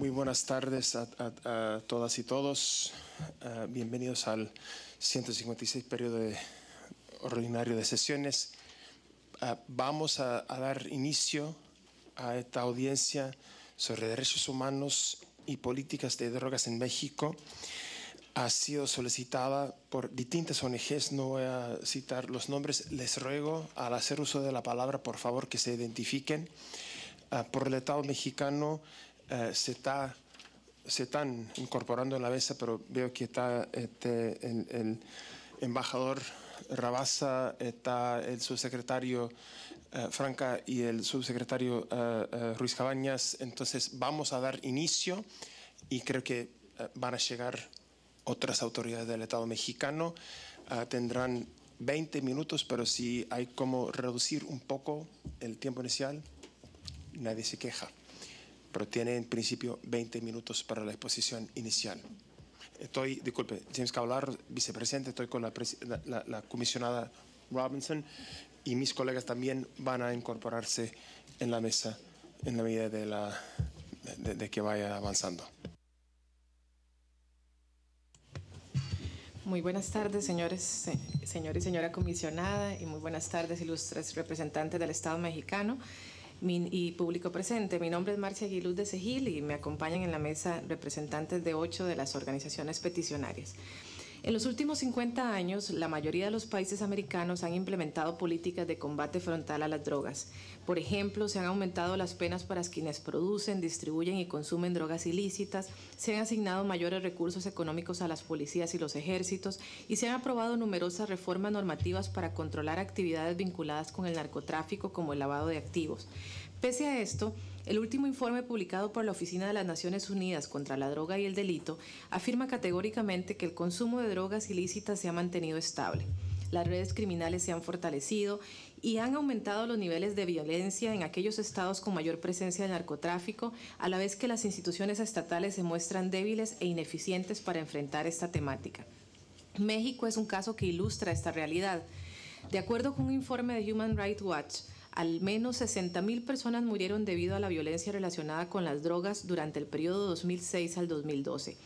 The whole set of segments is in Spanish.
Muy buenas tardes a, todas y todos. Eh, bienvenidos al 156 periodo ordinario de sesiones. Eh, vamos a, dar inicio a esta audiencia sobre derechos humanos y políticas de drogas en México. Ha sido solicitada por distintas ONGs, no voy a citar los nombres. Les ruego, al hacer uso de la palabra, por favor, que se identifiquen. Eh, por el Estado mexicano, eh, se, está, se están incorporando en la mesa, pero veo que está este, el, embajador Rabasa, está el subsecretario eh, Franca y el subsecretario eh, Ruiz Cabañas. Entonces vamos a dar inicio y creo que van a llegar otras autoridades del Estado mexicano. tendrán 20 minutos, pero si hay como reducir un poco el tiempo inicial, nadie se queja pero tiene en principio 20 minutos para la exposición inicial. Estoy, disculpe, James hablar, vicepresidente, estoy con la, comisionada Robinson y mis colegas también van a incorporarse en la mesa en la medida de, la, de, de que vaya avanzando. Muy buenas tardes, señores, señor y señora comisionada, y muy buenas tardes, ilustres representantes del Estado mexicano y público presente. Mi nombre es Marcia Aguiluz de Segil y me acompañan en la mesa representantes de ocho de las organizaciones peticionarias. En los últimos 50 años, la mayoría de los países americanos han implementado políticas de combate frontal a las drogas. Por ejemplo, se han aumentado las penas para quienes producen, distribuyen y consumen drogas ilícitas, se han asignado mayores recursos económicos a las policías y los ejércitos y se han aprobado numerosas reformas normativas para controlar actividades vinculadas con el narcotráfico como el lavado de activos. Pese a esto, el último informe publicado por la Oficina de las Naciones Unidas contra la Droga y el Delito afirma categóricamente que el consumo de drogas ilícitas se ha mantenido estable. Las redes criminales se han fortalecido y han aumentado los niveles de violencia en aquellos estados con mayor presencia de narcotráfico, a la vez que las instituciones estatales se muestran débiles e ineficientes para enfrentar esta temática. México es un caso que ilustra esta realidad. De acuerdo con un informe de Human Rights Watch, al menos 60.000 personas murieron debido a la violencia relacionada con las drogas durante el periodo 2006 al 2012.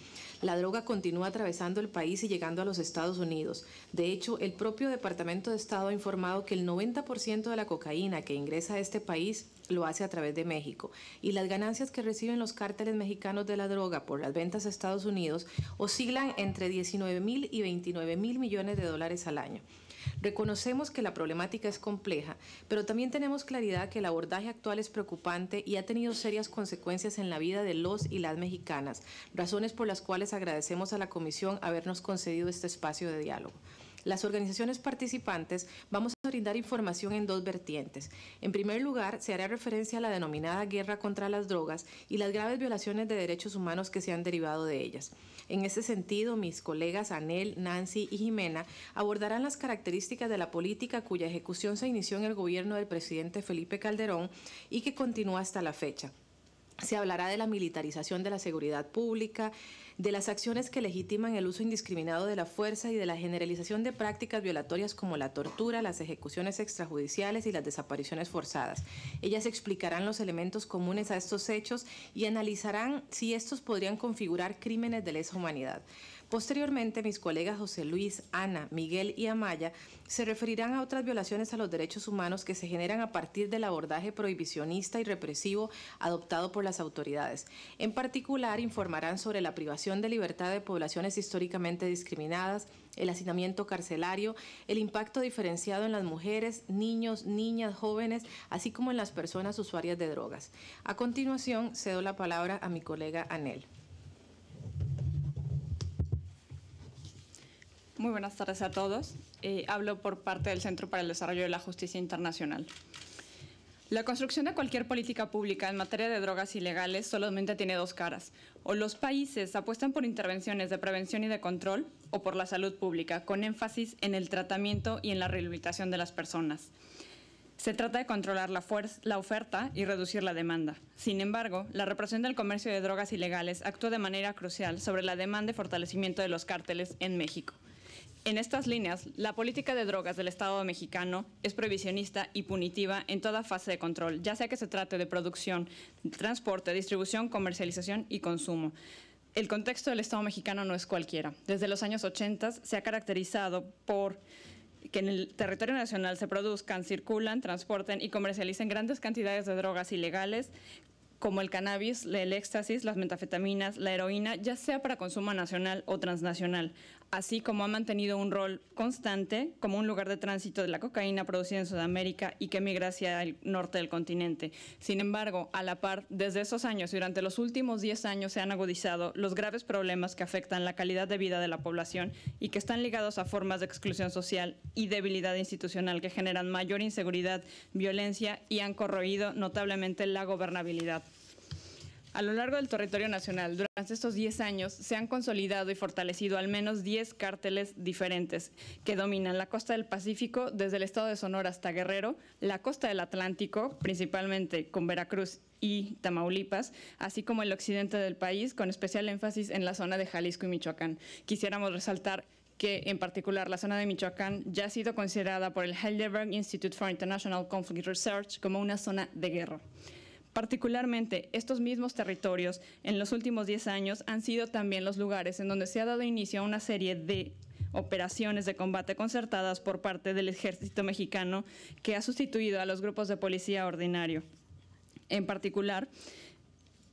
La droga continúa atravesando el país y llegando a los Estados Unidos. De hecho, el propio Departamento de Estado ha informado que el 90% de la cocaína que ingresa a este país lo hace a través de México y las ganancias que reciben los cárteles mexicanos de la droga por las ventas a Estados Unidos oscilan entre 19 mil y 29 mil millones de dólares al año. Reconocemos que la problemática es compleja, pero también tenemos claridad que el abordaje actual es preocupante y ha tenido serias consecuencias en la vida de los y las mexicanas, razones por las cuales agradecemos a la Comisión habernos concedido este espacio de diálogo las organizaciones participantes vamos a brindar información en dos vertientes. En primer lugar, se hará referencia a la denominada guerra contra las drogas y las graves violaciones de derechos humanos que se han derivado de ellas. En ese sentido, mis colegas Anel, Nancy y Jimena abordarán las características de la política cuya ejecución se inició en el gobierno del presidente Felipe Calderón y que continúa hasta la fecha. Se hablará de la militarización de la seguridad pública, de las acciones que legitiman el uso indiscriminado de la fuerza y de la generalización de prácticas violatorias como la tortura, las ejecuciones extrajudiciales y las desapariciones forzadas. Ellas explicarán los elementos comunes a estos hechos y analizarán si estos podrían configurar crímenes de lesa humanidad. Posteriormente, mis colegas José Luis, Ana, Miguel y Amaya se referirán a otras violaciones a los derechos humanos que se generan a partir del abordaje prohibicionista y represivo adoptado por las autoridades. En particular, informarán sobre la privación de libertad de poblaciones históricamente discriminadas, el hacinamiento carcelario, el impacto diferenciado en las mujeres, niños, niñas, jóvenes, así como en las personas usuarias de drogas. A continuación, cedo la palabra a mi colega Anel. Muy buenas tardes a todos. Eh, hablo por parte del Centro para el Desarrollo de la Justicia Internacional. La construcción de cualquier política pública en materia de drogas ilegales solamente tiene dos caras. O los países apuestan por intervenciones de prevención y de control, o por la salud pública, con énfasis en el tratamiento y en la rehabilitación de las personas. Se trata de controlar la, la oferta y reducir la demanda. Sin embargo, la represión del comercio de drogas ilegales actúa de manera crucial sobre la demanda y fortalecimiento de los cárteles en México. En estas líneas, la política de drogas del Estado mexicano es prohibicionista y punitiva en toda fase de control, ya sea que se trate de producción, transporte, distribución, comercialización y consumo. El contexto del Estado mexicano no es cualquiera. Desde los años 80 se ha caracterizado por que en el territorio nacional se produzcan, circulan, transporten y comercialicen grandes cantidades de drogas ilegales como el cannabis, el éxtasis, las metafetaminas, la heroína, ya sea para consumo nacional o transnacional así como ha mantenido un rol constante como un lugar de tránsito de la cocaína producida en Sudamérica y que migra hacia el norte del continente. Sin embargo, a la par, desde esos años y durante los últimos 10 años se han agudizado los graves problemas que afectan la calidad de vida de la población y que están ligados a formas de exclusión social y debilidad institucional que generan mayor inseguridad, violencia y han corroído notablemente la gobernabilidad. A lo largo del territorio nacional, durante estos 10 años, se han consolidado y fortalecido al menos 10 cárteles diferentes que dominan la costa del Pacífico, desde el estado de Sonora hasta Guerrero, la costa del Atlántico, principalmente con Veracruz y Tamaulipas, así como el occidente del país, con especial énfasis en la zona de Jalisco y Michoacán. Quisiéramos resaltar que en particular la zona de Michoacán ya ha sido considerada por el Heidelberg Institute for International Conflict Research como una zona de guerra. Particularmente, estos mismos territorios en los últimos 10 años han sido también los lugares en donde se ha dado inicio a una serie de operaciones de combate concertadas por parte del ejército mexicano que ha sustituido a los grupos de policía ordinario. En particular,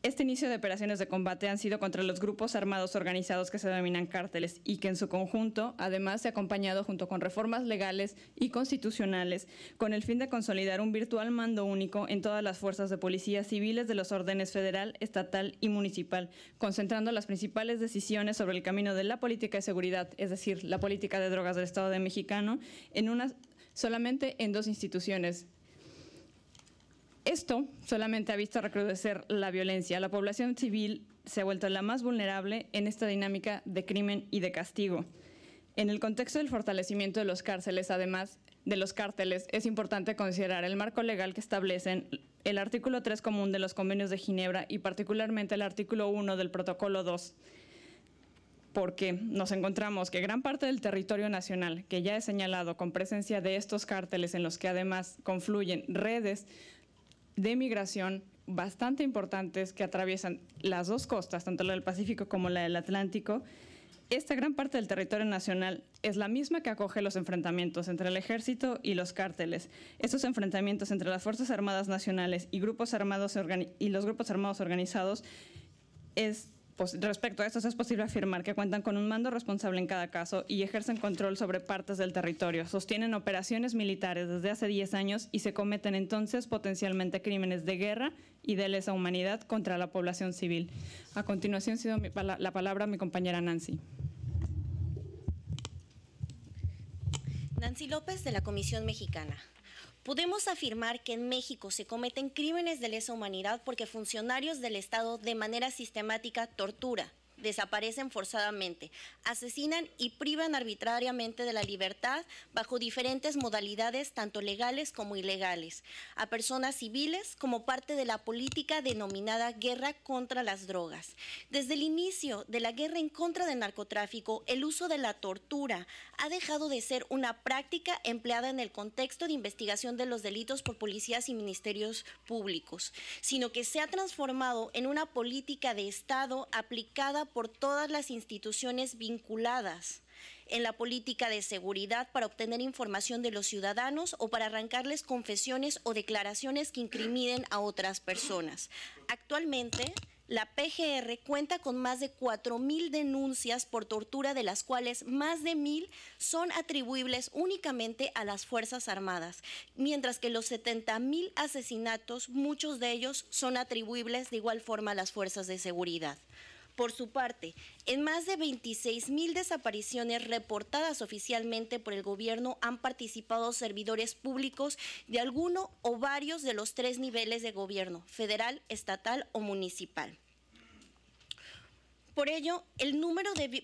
este inicio de operaciones de combate han sido contra los grupos armados organizados que se denominan cárteles y que en su conjunto además se ha acompañado junto con reformas legales y constitucionales con el fin de consolidar un virtual mando único en todas las fuerzas de policía civiles de los órdenes federal, estatal y municipal, concentrando las principales decisiones sobre el camino de la política de seguridad, es decir, la política de drogas del Estado de Mexicano, en solamente en dos instituciones, esto solamente ha visto recrudecer la violencia. La población civil se ha vuelto la más vulnerable en esta dinámica de crimen y de castigo. En el contexto del fortalecimiento de los cárceles, además de los cárteles, es importante considerar el marco legal que establecen el artículo 3 común de los convenios de Ginebra y particularmente el artículo 1 del protocolo 2, porque nos encontramos que gran parte del territorio nacional, que ya he señalado con presencia de estos cárteles en los que además confluyen redes de migración bastante importantes que atraviesan las dos costas, tanto la del Pacífico como la del Atlántico. Esta gran parte del territorio nacional es la misma que acoge los enfrentamientos entre el ejército y los cárteles. Estos enfrentamientos entre las Fuerzas Armadas Nacionales y, grupos armados y los grupos armados organizados es respecto a estos, es posible afirmar que cuentan con un mando responsable en cada caso y ejercen control sobre partes del territorio, sostienen operaciones militares desde hace 10 años y se cometen entonces potencialmente crímenes de guerra y de lesa humanidad contra la población civil. A continuación, cedo la palabra a mi compañera Nancy. Nancy López de la Comisión Mexicana. Podemos afirmar que en México se cometen crímenes de lesa humanidad porque funcionarios del Estado de manera sistemática tortura, desaparecen forzadamente, asesinan y privan arbitrariamente de la libertad bajo diferentes modalidades, tanto legales como ilegales, a personas civiles como parte de la política denominada guerra contra las drogas. Desde el inicio de la guerra en contra del narcotráfico, el uso de la tortura ha dejado de ser una práctica empleada en el contexto de investigación de los delitos por policías y ministerios públicos, sino que se ha transformado en una política de Estado aplicada por todas las instituciones vinculadas en la política de seguridad para obtener información de los ciudadanos o para arrancarles confesiones o declaraciones que incriminen a otras personas. Actualmente, la PGR cuenta con más de 4.000 denuncias por tortura, de las cuales más de 1.000 son atribuibles únicamente a las Fuerzas Armadas, mientras que los 70.000 asesinatos, muchos de ellos son atribuibles de igual forma a las Fuerzas de Seguridad. Por su parte, en más de 26.000 desapariciones reportadas oficialmente por el gobierno han participado servidores públicos de alguno o varios de los tres niveles de gobierno, federal, estatal o municipal. Por ello,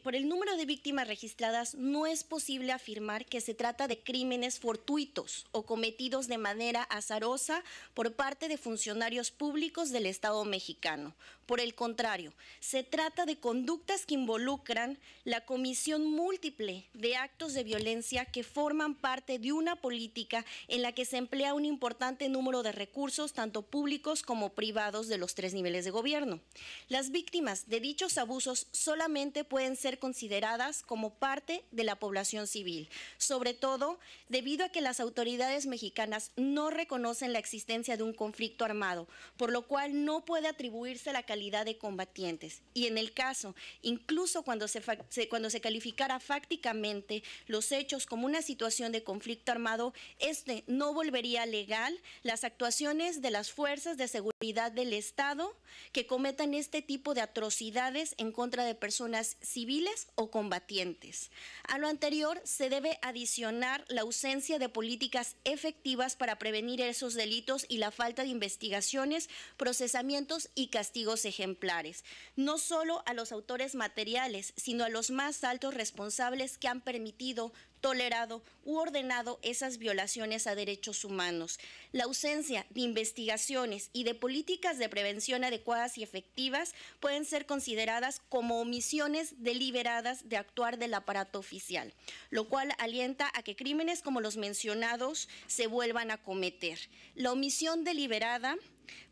por el número de víctimas registradas no es posible afirmar que se trata de crímenes fortuitos o cometidos de manera azarosa por parte de funcionarios públicos del Estado mexicano, por el contrario, se trata de conductas que involucran la comisión múltiple de actos de violencia que forman parte de una política en la que se emplea un importante número de recursos, tanto públicos como privados, de los tres niveles de gobierno. Las víctimas de dichos abusos solamente pueden ser consideradas como parte de la población civil, sobre todo debido a que las autoridades mexicanas no reconocen la existencia de un conflicto armado, por lo cual no puede atribuirse la calidad de combatientes. Y en el caso, incluso cuando se, cuando se calificara fácticamente los hechos como una situación de conflicto armado, este no volvería legal las actuaciones de las fuerzas de seguridad del Estado que cometan este tipo de atrocidades en contra de personas civiles o combatientes. A lo anterior se debe adicionar la ausencia de políticas efectivas para prevenir esos delitos y la falta de investigaciones, procesamientos y castigos ejemplares, no solo a los autores materiales, sino a los más altos responsables que han permitido tolerado u ordenado esas violaciones a derechos humanos. La ausencia de investigaciones y de políticas de prevención adecuadas y efectivas pueden ser consideradas como omisiones deliberadas de actuar del aparato oficial, lo cual alienta a que crímenes como los mencionados se vuelvan a cometer. La omisión deliberada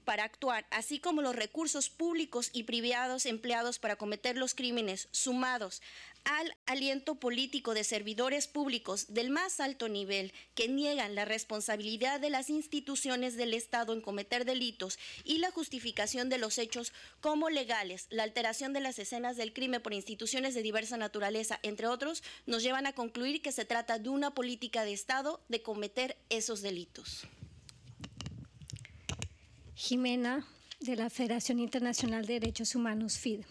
para actuar, así como los recursos públicos y privados empleados para cometer los crímenes, sumados al aliento político de servidores públicos del más alto nivel que niegan la responsabilidad de las instituciones del Estado en cometer delitos y la justificación de los hechos como legales, la alteración de las escenas del crimen por instituciones de diversa naturaleza, entre otros, nos llevan a concluir que se trata de una política de Estado de cometer esos delitos. Jimena de la Federación Internacional de Derechos Humanos, Fid. E.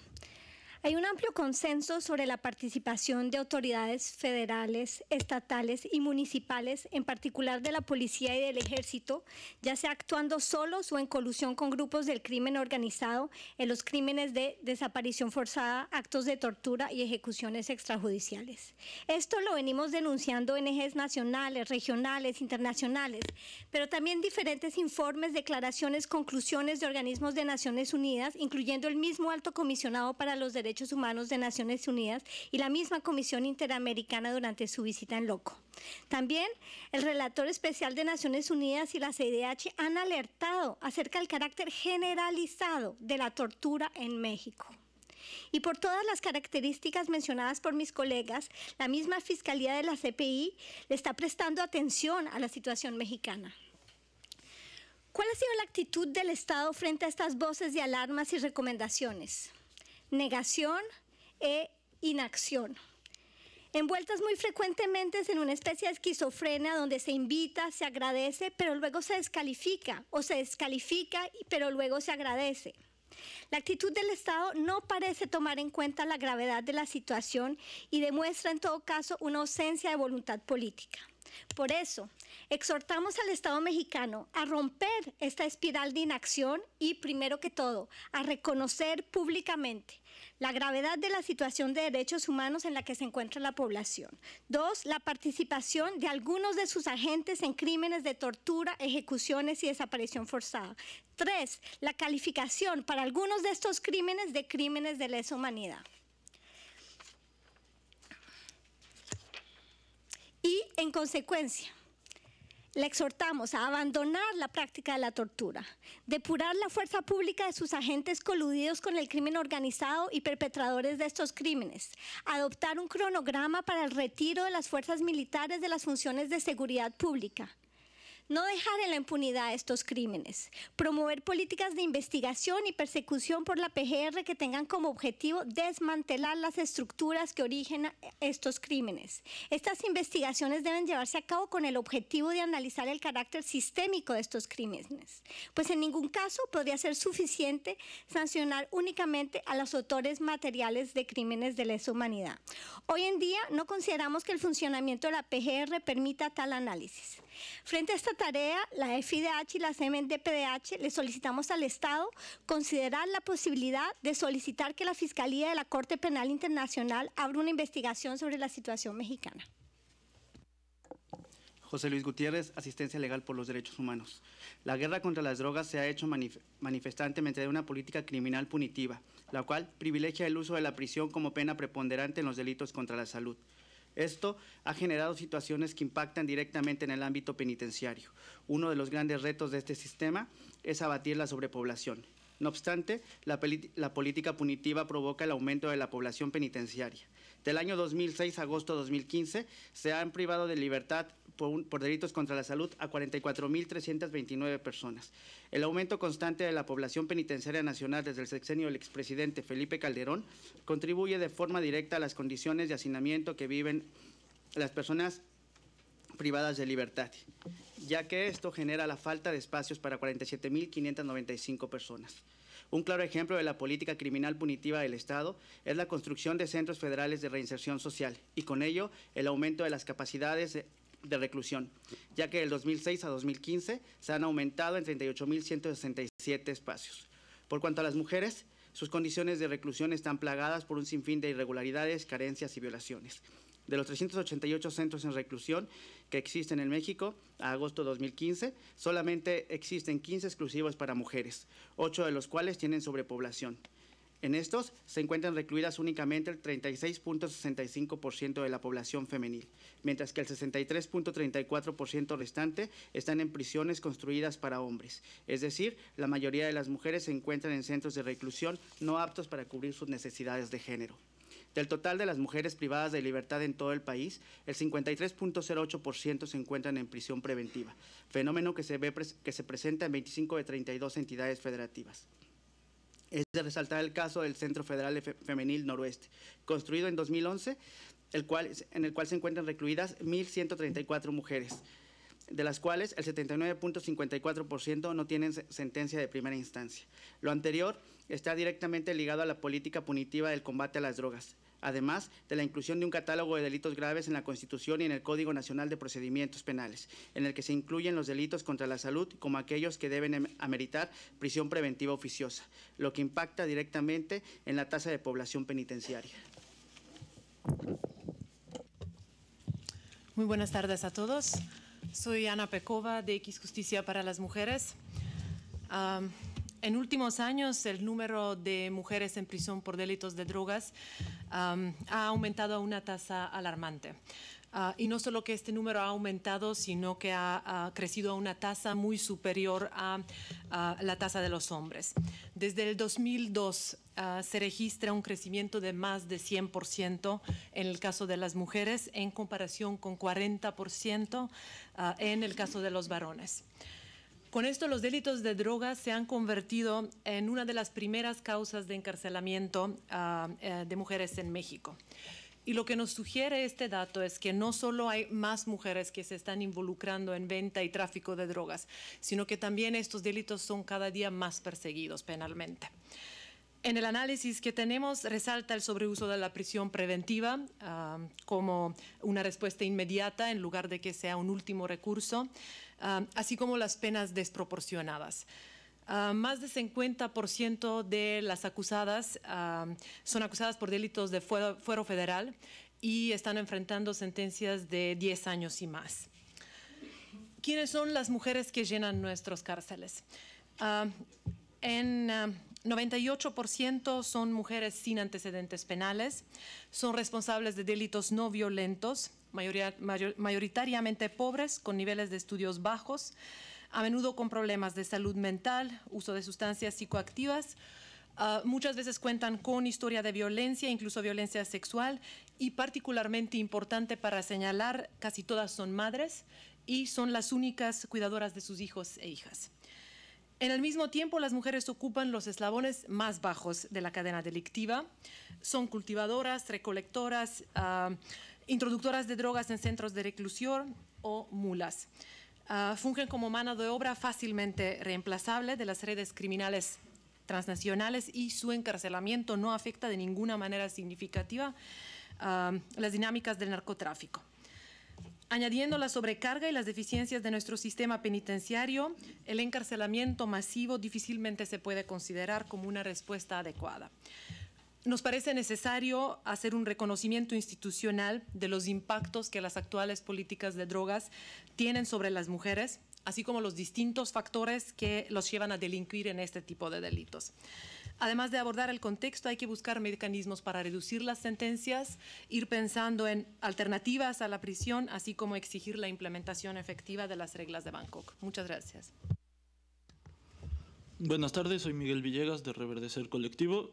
Hay un amplio consenso sobre la participación de autoridades federales, estatales y municipales, en particular de la policía y del ejército, ya sea actuando solos o en colusión con grupos del crimen organizado en los crímenes de desaparición forzada, actos de tortura y ejecuciones extrajudiciales. Esto lo venimos denunciando en ejes nacionales, regionales, internacionales, pero también diferentes informes, declaraciones, conclusiones de organismos de Naciones Unidas, incluyendo el mismo alto comisionado para los derechos Humanos de Naciones Unidas y la misma Comisión Interamericana durante su visita en Loco. También el relator especial de Naciones Unidas y la CIDH han alertado acerca del carácter generalizado de la tortura en México. Y por todas las características mencionadas por mis colegas, la misma Fiscalía de la CPI le está prestando atención a la situación mexicana. ¿Cuál ha sido la actitud del Estado frente a estas voces de alarmas y recomendaciones? negación e inacción. Envueltas muy frecuentemente en una especie de esquizofrenia donde se invita, se agradece, pero luego se descalifica, o se descalifica, pero luego se agradece. La actitud del Estado no parece tomar en cuenta la gravedad de la situación y demuestra en todo caso una ausencia de voluntad política. Por eso, exhortamos al Estado mexicano a romper esta espiral de inacción y, primero que todo, a reconocer públicamente la gravedad de la situación de derechos humanos en la que se encuentra la población. Dos, la participación de algunos de sus agentes en crímenes de tortura, ejecuciones y desaparición forzada. Tres, la calificación para algunos de estos crímenes de crímenes de lesa humanidad. Y en consecuencia, le exhortamos a abandonar la práctica de la tortura, depurar la fuerza pública de sus agentes coludidos con el crimen organizado y perpetradores de estos crímenes, adoptar un cronograma para el retiro de las fuerzas militares de las funciones de seguridad pública, no dejar en la impunidad estos crímenes. Promover políticas de investigación y persecución por la PGR que tengan como objetivo desmantelar las estructuras que originan estos crímenes. Estas investigaciones deben llevarse a cabo con el objetivo de analizar el carácter sistémico de estos crímenes, pues en ningún caso podría ser suficiente sancionar únicamente a los autores materiales de crímenes de lesa humanidad. Hoy en día no consideramos que el funcionamiento de la PGR permita tal análisis. Frente a esta tarea, la FIDH y la CMDPDH le solicitamos al Estado considerar la posibilidad de solicitar que la Fiscalía de la Corte Penal Internacional abra una investigación sobre la situación mexicana. José Luis Gutiérrez, Asistencia Legal por los Derechos Humanos. La guerra contra las drogas se ha hecho manifestante manifestantemente una política criminal punitiva, la cual privilegia el uso de la prisión como pena preponderante en los delitos contra la salud. Esto ha generado situaciones que impactan directamente en el ámbito penitenciario. Uno de los grandes retos de este sistema es abatir la sobrepoblación. No obstante, la, política punitiva provoca el aumento de la población penitenciaria. Del año 2006 a agosto 2015 se han privado de libertad por, delitos contra la salud a 44.329 personas. El aumento constante de la población penitenciaria nacional desde el sexenio del expresidente Felipe Calderón contribuye de forma directa a las condiciones de hacinamiento que viven las personas privadas de libertad, ya que esto genera la falta de espacios para 47.595 personas. Un claro ejemplo de la política criminal punitiva del Estado es la construcción de centros federales de reinserción social y con ello el aumento de las capacidades de de reclusión, ya que del 2006 a 2015 se han aumentado en 38.167 espacios. Por cuanto a las mujeres, sus condiciones de reclusión están plagadas por un sinfín de irregularidades, carencias y violaciones. De los 388 centros en reclusión que existen en México a agosto de 2015, solamente existen 15 exclusivos para mujeres, 8 de los cuales tienen sobrepoblación. En estos se encuentran recluidas únicamente el 36.65% de la población femenil, mientras que el 63.34% restante están en prisiones construidas para hombres. Es decir, la mayoría de las mujeres se encuentran en centros de reclusión no aptos para cubrir sus necesidades de género. Del total de las mujeres privadas de libertad en todo el país, el 53.08% se encuentran en prisión preventiva, fenómeno que se, ve, que se presenta en 25 de 32 entidades federativas. Es de resaltar el caso del Centro Federal Femenil Noroeste, construido en 2011, el cual, en el cual se encuentran recluidas 1.134 mujeres, de las cuales el 79.54% no tienen sentencia de primera instancia. Lo anterior está directamente ligado a la política punitiva del combate a las drogas, además de la inclusión de un catálogo de delitos graves en la Constitución y en el Código Nacional de Procedimientos Penales, en el que se incluyen los delitos contra la salud como aquellos que deben em-, ameritar prisión preventiva oficiosa, lo que impacta directamente en la tasa de población penitenciaria. Muy buenas tardes a todos. Soy Ana Pecova de X Justicia para las Mujeres. En últimos años, el número de mujeres en prisión por delitos de drogas ha aumentado a una tasa alarmante. Ah, y no solo que este número ha aumentado, sino que ha, crecido a una tasa muy superior a, la tasa de los hombres. Desde el 2002 ah, se registra un crecimiento de más de 100% en el caso de las mujeres, en comparación con 40% ah, en el caso de los varones. Con esto, los delitos de drogas se han convertido en una de las primeras causas de encarcelamiento ah, eh, de mujeres en México. Y lo que nos sugiere este dato es que no solo hay más mujeres que se están involucrando en venta y tráfico de drogas, sino que también estos delitos son cada día más perseguidos penalmente. En el análisis que tenemos resalta el sobreuso de la prisión preventiva ah, como una respuesta inmediata en lugar de que sea un último recurso, ah, así como las penas desproporcionadas. Ah, más de 50% de las acusadas son acusadas por delitos de fuero, federal y están enfrentando sentencias de 10 años y más. ¿Quiénes son las mujeres que llenan nuestros cárceles? en 98% son mujeres sin antecedentes penales, son responsables de delitos no violentos, mayoritariamente pobres, con niveles de estudios bajos, a menudo con problemas de salud mental, uso de sustancias psicoactivas. Ah, muchas veces cuentan con historia de violencia, incluso violencia sexual, y particularmente importante para señalar, casi todas son madres y son las únicas cuidadoras de sus hijos e hijas. En el mismo tiempo, las mujeres ocupan los eslabones más bajos de la cadena delictiva. Son cultivadoras, recolectoras, ah, introductoras de drogas en centros de reclusión o mulas. Ah, fungen como mano de obra fácilmente reemplazable de las redes criminales transnacionales y su encarcelamiento no afecta de ninguna manera significativa ah, las dinámicas del narcotráfico. Añadiendo la sobrecarga y las deficiencias de nuestro sistema penitenciario, el encarcelamiento masivo difícilmente se puede considerar como una respuesta adecuada. Nos parece necesario hacer un reconocimiento institucional de los impactos que las actuales políticas de drogas tienen sobre las mujeres, así como los distintos factores que los llevan a delinquir en este tipo de delitos. Además de abordar el contexto, hay que buscar mecanismos para reducir las sentencias, ir pensando en alternativas a la prisión, así como exigir la implementación efectiva de las reglas de Bangkok. Muchas gracias. Buenas tardes, soy Miguel Villegas de Reverdecer Colectivo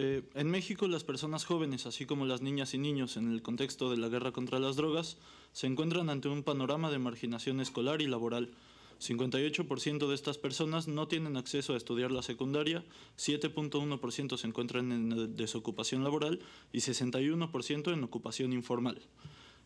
eh, en México las personas jóvenes, así como las niñas y niños en el contexto de la guerra contra las drogas, se encuentran ante un panorama de marginación escolar y laboral. 58% de estas personas no tienen acceso a estudiar la secundaria, 7.1% se encuentran en eh, desocupación laboral y 61% en ocupación informal.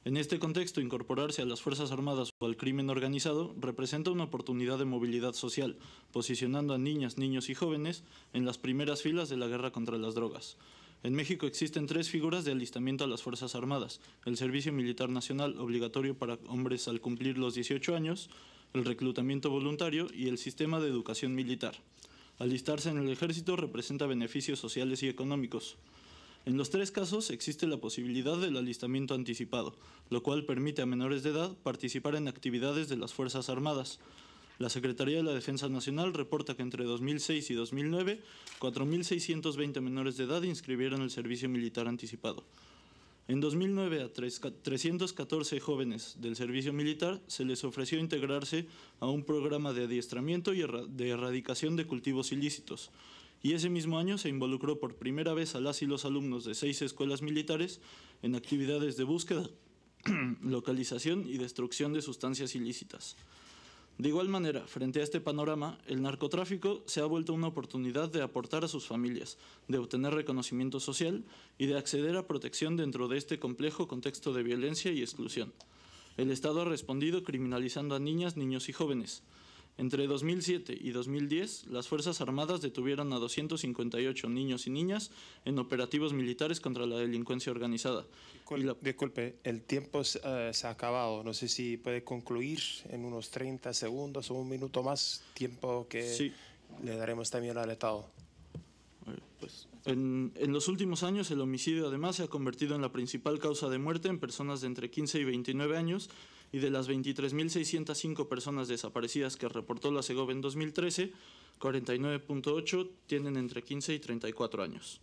En este contexto, incorporarse a las Fuerzas Armadas o al crimen organizado representa una oportunidad de movilidad social, posicionando a niñas, niños y jóvenes en las primeras filas de la guerra contra las drogas. En México existen tres figuras de alistamiento a las Fuerzas Armadas, el Servicio Militar Nacional obligatorio para hombres al cumplir los 18 años, el reclutamiento voluntario y el sistema de educación militar. Alistarse en el ejército representa beneficios sociales y económicos. En los tres casos existe la posibilidad del alistamiento anticipado, lo cual permite a menores de edad participar en actividades de las Fuerzas Armadas. La Secretaría de la Defensa Nacional reporta que entre 2006 y 2009, 4.620 menores de edad inscribieron el servicio militar anticipado. En 2009 a 314 jóvenes del servicio militar se les ofreció integrarse a un programa de adiestramiento y de erradicación de cultivos ilícitos, y ese mismo año se involucró por primera vez a las y los alumnos de seis escuelas militares en actividades de búsqueda, localización y destrucción de sustancias ilícitas. De igual manera, frente a este panorama, el narcotráfico se ha vuelto una oportunidad de aportar a sus familias, de obtener reconocimiento social y de acceder a protección dentro de este complejo contexto de violencia y exclusión. El Estado ha respondido criminalizando a niñas, niños y jóvenes, entre 2007 y 2010, las Fuerzas Armadas detuvieron a 258 niños y niñas en operativos militares contra la delincuencia organizada. Disculpe, el tiempo eh, se ha acabado. No sé si puede concluir en unos 30 segundos o un minuto más, tiempo que le daremos también al Estado. Pues, en, en, los últimos años el homicidio además se ha convertido en la principal causa de muerte en personas de entre 15 y 29 años y de las 23.605 personas desaparecidas que reportó la SEGOV en 2013, 49.8 tienen entre 15 y 34 años.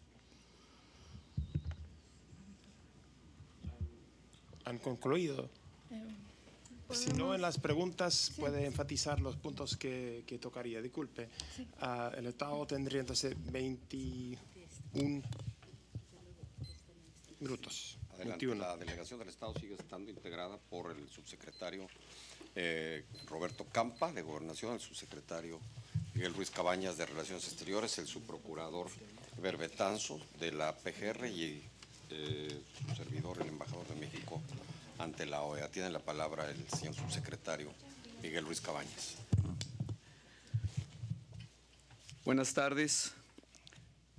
Han concluido. Eh, si no, en las preguntas puede enfatizar los puntos que, tocaría. Disculpe. Ah, el Estado tendría entonces 21 minutos. La delegación del Estado sigue estando integrada por el subsecretario eh, Roberto Campa de Gobernación, el subsecretario Miguel Ruiz Cabañas de Relaciones Exteriores, el subprocurador Verbetanzo, de la PGR y eh, su servidor, el embajador de México ante la OEA. Tiene la palabra el señor subsecretario Miguel Ruiz Cabañas. Buenas tardes,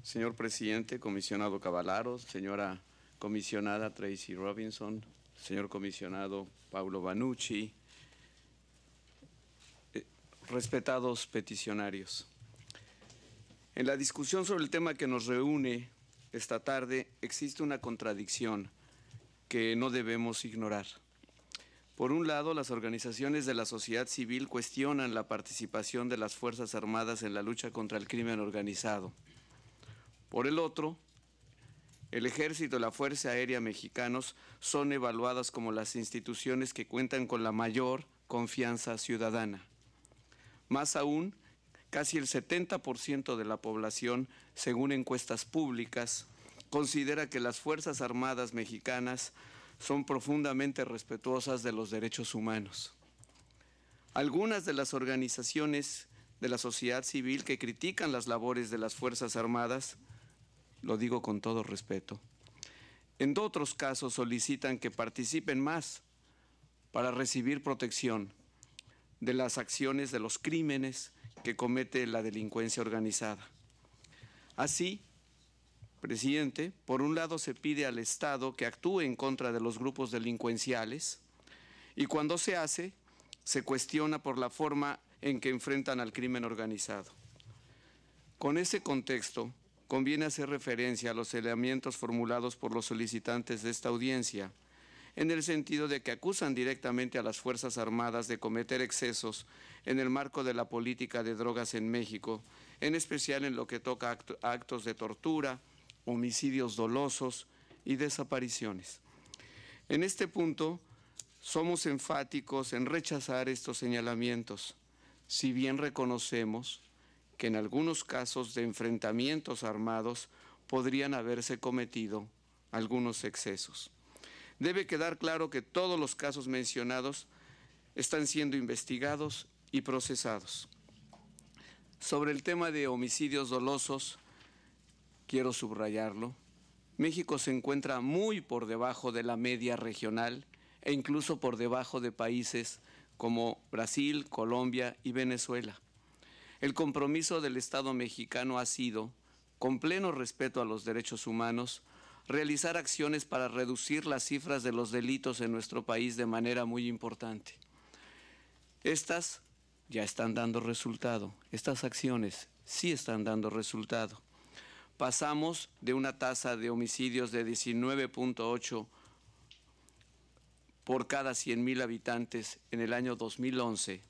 señor presidente, comisionado Cavalaros, señora comisionada Tracy Robinson, señor comisionado Paulo Banucci, eh, respetados peticionarios. En la discusión sobre el tema que nos reúne esta tarde existe una contradicción que no debemos ignorar. Por un lado, las organizaciones de la sociedad civil cuestionan la participación de las Fuerzas Armadas en la lucha contra el crimen organizado. Por el otro, el Ejército y la Fuerza Aérea mexicanos son evaluadas como las instituciones que cuentan con la mayor confianza ciudadana. Más aún, casi el 70% de la población, según encuestas públicas, considera que las Fuerzas Armadas mexicanas son profundamente respetuosas de los derechos humanos. Algunas de las organizaciones de la sociedad civil que critican las labores de las Fuerzas Armadas lo digo con todo respeto. En otros casos solicitan que participen más para recibir protección de las acciones de los crímenes que comete la delincuencia organizada. Así, presidente, por un lado se pide al Estado que actúe en contra de los grupos delincuenciales y cuando se hace, se cuestiona por la forma en que enfrentan al crimen organizado. Con ese contexto, conviene hacer referencia a los elementos formulados por los solicitantes de esta audiencia, en el sentido de que acusan directamente a las Fuerzas Armadas de cometer excesos en el marco de la política de drogas en México, en especial en lo que toca a actos de tortura, homicidios dolosos y desapariciones. En este punto, somos enfáticos en rechazar estos señalamientos, si bien reconocemos que en algunos casos de enfrentamientos armados podrían haberse cometido algunos excesos. Debe quedar claro que todos los casos mencionados están siendo investigados y procesados. Sobre el tema de homicidios dolosos, quiero subrayarlo, México se encuentra muy por debajo de la media regional e incluso por debajo de países como Brasil, Colombia y Venezuela. El compromiso del Estado mexicano ha sido, con pleno respeto a los derechos humanos, realizar acciones para reducir las cifras de los delitos en nuestro país de manera muy importante. Estas ya están dando resultado, estas acciones sí están dando resultado. Pasamos de una tasa de homicidios de 19.8 por cada 100.000 habitantes en el año 2011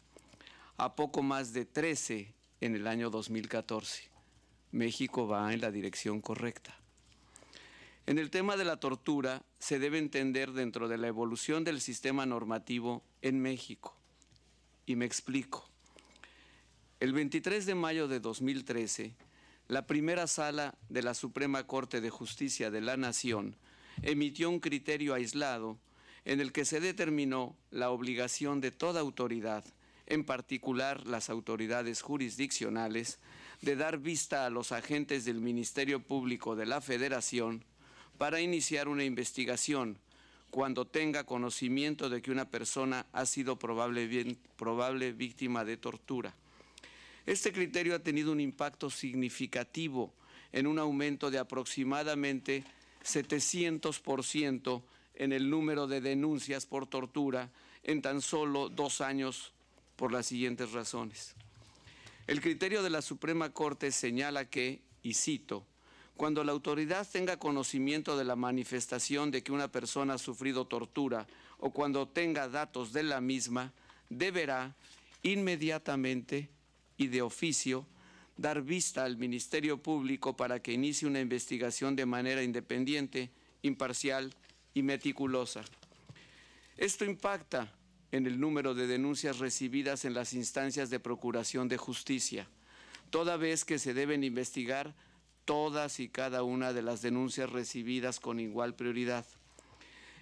a poco más de 13 en el año 2014. México va en la dirección correcta. En el tema de la tortura se debe entender dentro de la evolución del sistema normativo en México. Y me explico. El 23 de mayo de 2013, la primera sala de la Suprema Corte de Justicia de la Nación emitió un criterio aislado en el que se determinó la obligación de toda autoridad en particular las autoridades jurisdiccionales, de dar vista a los agentes del Ministerio Público de la Federación para iniciar una investigación cuando tenga conocimiento de que una persona ha sido probable, víctima de tortura. Este criterio ha tenido un impacto significativo en un aumento de aproximadamente 700% en el número de denuncias por tortura en tan solo dos años por las siguientes razones. El criterio de la Suprema Corte señala que, y cito, cuando la autoridad tenga conocimiento de la manifestación de que una persona ha sufrido tortura o cuando tenga datos de la misma, deberá inmediatamente y de oficio dar vista al Ministerio Público para que inicie una investigación de manera independiente, imparcial y meticulosa. Esto impacta en el número de denuncias recibidas en las instancias de procuración de justicia, toda vez que se deben investigar todas y cada una de las denuncias recibidas con igual prioridad.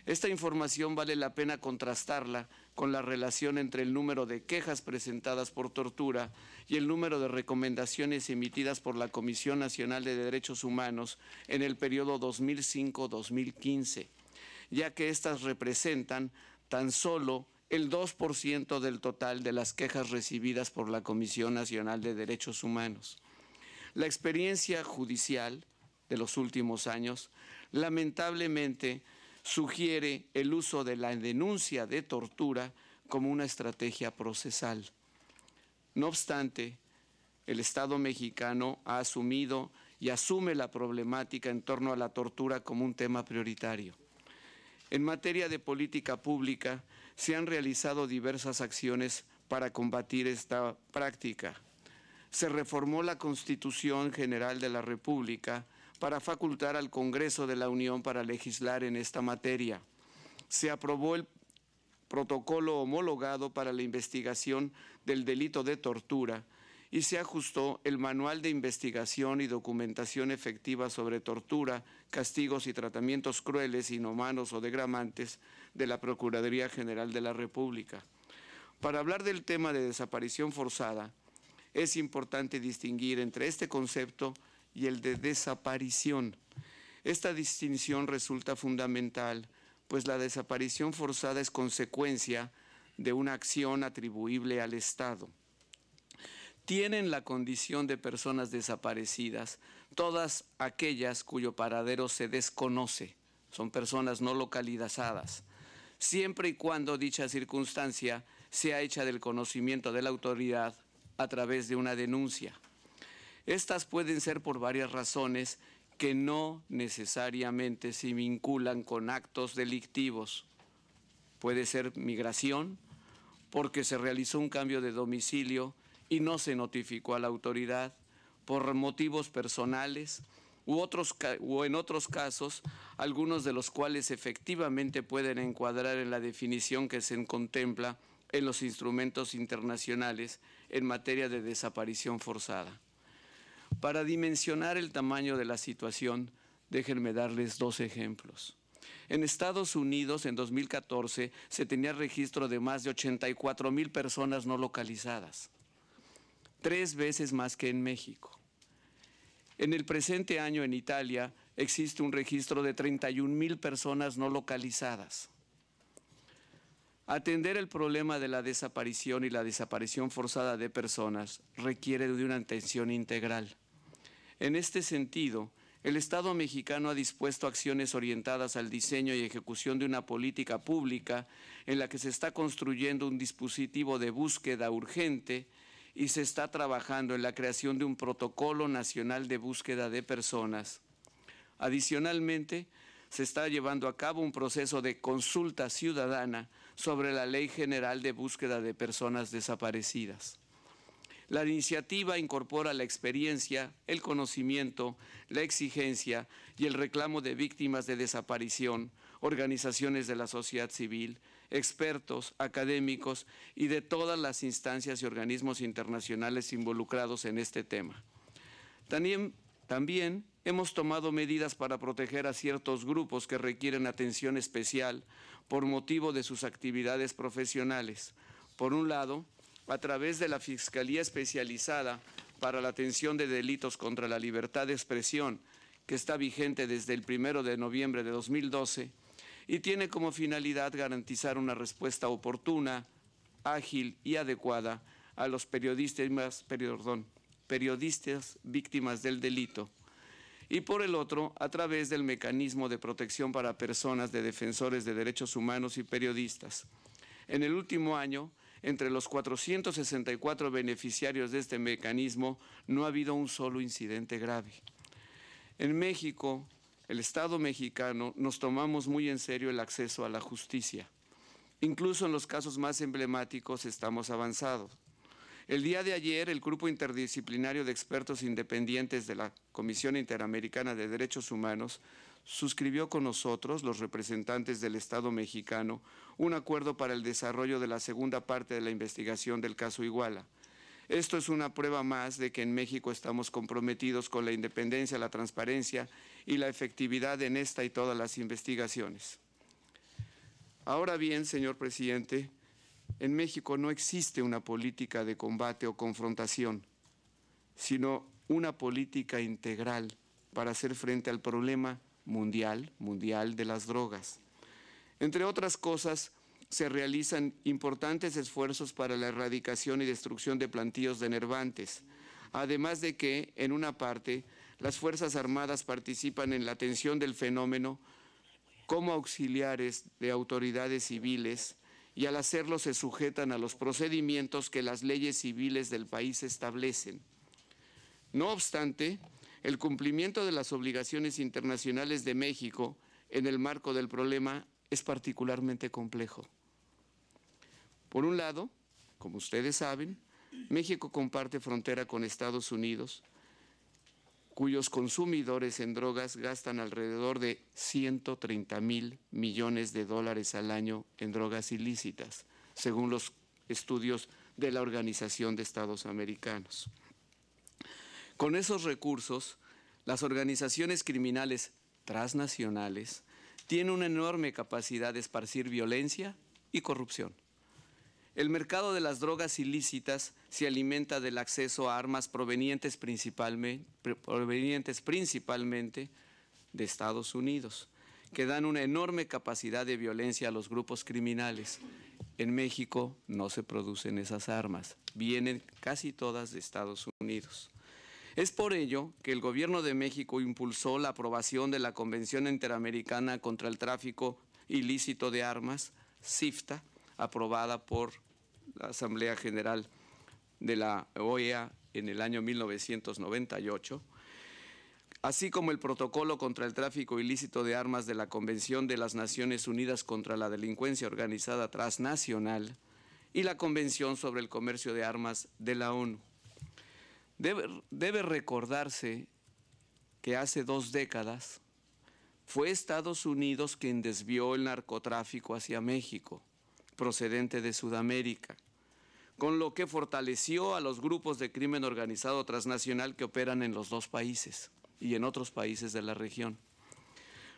Esta información vale la pena contrastarla con la relación entre el número de quejas presentadas por tortura y el número de recomendaciones emitidas por la Comisión Nacional de Derechos Humanos en el periodo 2005-2015, ya que estas representan tan solo el 2% del total de las quejas recibidas por la Comisión Nacional de Derechos Humanos. La experiencia judicial de los últimos años lamentablemente sugiere el uso de la denuncia de tortura como una estrategia procesal. No obstante, el Estado mexicano ha asumido y asume la problemática en torno a la tortura como un tema prioritario. En materia de política pública, se han realizado diversas acciones para combatir esta práctica. Se reformó la Constitución General de la República para facultar al Congreso de la Unión para legislar en esta materia. Se aprobó el protocolo homologado para la investigación del delito de tortura y se ajustó el Manual de Investigación y Documentación Efectiva sobre Tortura, Castigos y Tratamientos Crueles, Inhumanos o Degramantes de la Procuraduría General de la República. Para hablar del tema de desaparición forzada, es importante distinguir entre este concepto y el de desaparición. Esta distinción resulta fundamental, pues la desaparición forzada es consecuencia de una acción atribuible al Estado. Tienen la condición de personas desaparecidas todas aquellas cuyo paradero se desconoce. Son personas no localizadas siempre y cuando dicha circunstancia sea hecha del conocimiento de la autoridad a través de una denuncia. Estas pueden ser por varias razones que no necesariamente se vinculan con actos delictivos. Puede ser migración, porque se realizó un cambio de domicilio y no se notificó a la autoridad, por motivos personales, otros, o en otros casos, algunos de los cuales efectivamente pueden encuadrar en la definición que se contempla en los instrumentos internacionales en materia de desaparición forzada. Para dimensionar el tamaño de la situación, déjenme darles dos ejemplos. En Estados Unidos, en 2014, se tenía registro de más de 84 mil personas no localizadas, tres veces más que en México. En el presente año en Italia existe un registro de 31 mil personas no localizadas. Atender el problema de la desaparición y la desaparición forzada de personas requiere de una atención integral. En este sentido, el Estado mexicano ha dispuesto acciones orientadas al diseño y ejecución de una política pública en la que se está construyendo un dispositivo de búsqueda urgente y se está trabajando en la creación de un protocolo nacional de búsqueda de personas. Adicionalmente, se está llevando a cabo un proceso de consulta ciudadana sobre la Ley General de Búsqueda de Personas Desaparecidas. La iniciativa incorpora la experiencia, el conocimiento, la exigencia y el reclamo de víctimas de desaparición, organizaciones de la sociedad civil, expertos, académicos y de todas las instancias y organismos internacionales involucrados en este tema. También, hemos tomado medidas para proteger a ciertos grupos que requieren atención especial por motivo de sus actividades profesionales. Por un lado, a través de la Fiscalía Especializada para la Atención de Delitos contra la Libertad de Expresión, que está vigente desde el 1 de noviembre de 2012, y tiene como finalidad garantizar una respuesta oportuna, ágil y adecuada a los periodistas, víctimas del delito y por el otro, a través del mecanismo de protección para personas de defensores de derechos humanos y periodistas. En el último año, entre los 464 beneficiarios de este mecanismo, no ha habido un solo incidente grave. En México, el Estado mexicano nos tomamos muy en serio el acceso a la justicia. Incluso en los casos más emblemáticos estamos avanzados. El día de ayer, el grupo interdisciplinario de expertos independientes de la Comisión Interamericana de Derechos Humanos suscribió con nosotros, los representantes del Estado mexicano, un acuerdo para el desarrollo de la segunda parte de la investigación del caso Iguala. Esto es una prueba más de que en México estamos comprometidos con la independencia, la transparencia y la efectividad en esta y todas las investigaciones. Ahora bien, señor presidente, en México no existe una política de combate o confrontación, sino una política integral para hacer frente al problema mundial, mundial de las drogas. Entre otras cosas, se realizan importantes esfuerzos para la erradicación y destrucción de plantíos de enervantes, además de que, en una parte, las Fuerzas Armadas participan en la atención del fenómeno como auxiliares de autoridades civiles y al hacerlo se sujetan a los procedimientos que las leyes civiles del país establecen. No obstante, el cumplimiento de las obligaciones internacionales de México en el marco del problema es particularmente complejo. Por un lado, como ustedes saben, México comparte frontera con Estados Unidos, cuyos consumidores en drogas gastan alrededor de 130 mil millones de dólares al año en drogas ilícitas, según los estudios de la Organización de Estados Americanos. Con esos recursos, las organizaciones criminales transnacionales tienen una enorme capacidad de esparcir violencia y corrupción. El mercado de las drogas ilícitas se alimenta del acceso a armas provenientes principalmente, de Estados Unidos, que dan una enorme capacidad de violencia a los grupos criminales. En México no se producen esas armas, vienen casi todas de Estados Unidos. Es por ello que el Gobierno de México impulsó la aprobación de la Convención Interamericana contra el Tráfico Ilícito de Armas, CIFTA, aprobada por la Asamblea General de la OEA en el año 1998, así como el protocolo contra el tráfico ilícito de armas de la Convención de las Naciones Unidas contra la Delincuencia Organizada Transnacional y la Convención sobre el Comercio de Armas de la ONU. Debe, debe recordarse que hace dos décadas fue Estados Unidos quien desvió el narcotráfico hacia México procedente de Sudamérica, con lo que fortaleció a los grupos de crimen organizado transnacional que operan en los dos países y en otros países de la región.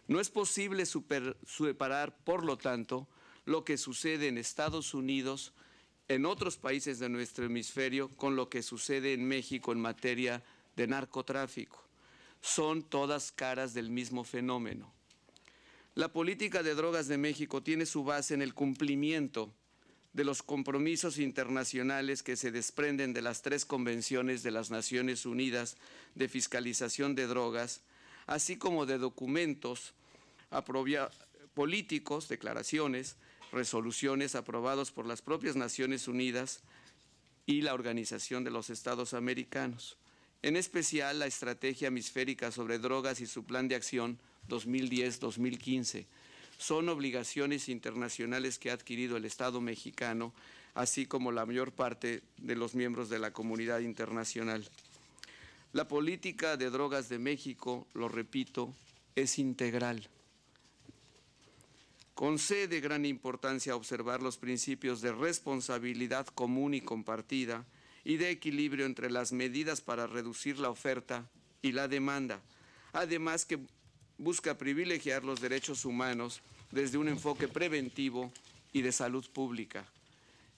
No es posible separar, por lo tanto, lo que sucede en Estados Unidos, en otros países de nuestro hemisferio, con lo que sucede en México en materia de narcotráfico. Son todas caras del mismo fenómeno. La política de drogas de México tiene su base en el cumplimiento de los compromisos internacionales que se desprenden de las tres convenciones de las Naciones Unidas de fiscalización de drogas, así como de documentos políticos, declaraciones, resoluciones aprobados por las propias Naciones Unidas y la Organización de los Estados Americanos. En especial, la estrategia hemisférica sobre drogas y su plan de acción 2010-2015. Son obligaciones internacionales que ha adquirido el Estado mexicano, así como la mayor parte de los miembros de la comunidad internacional. La política de drogas de México, lo repito, es integral. Concede gran importancia a observar los principios de responsabilidad común y compartida y de equilibrio entre las medidas para reducir la oferta y la demanda, además que busca privilegiar los derechos humanos desde un enfoque preventivo y de salud pública.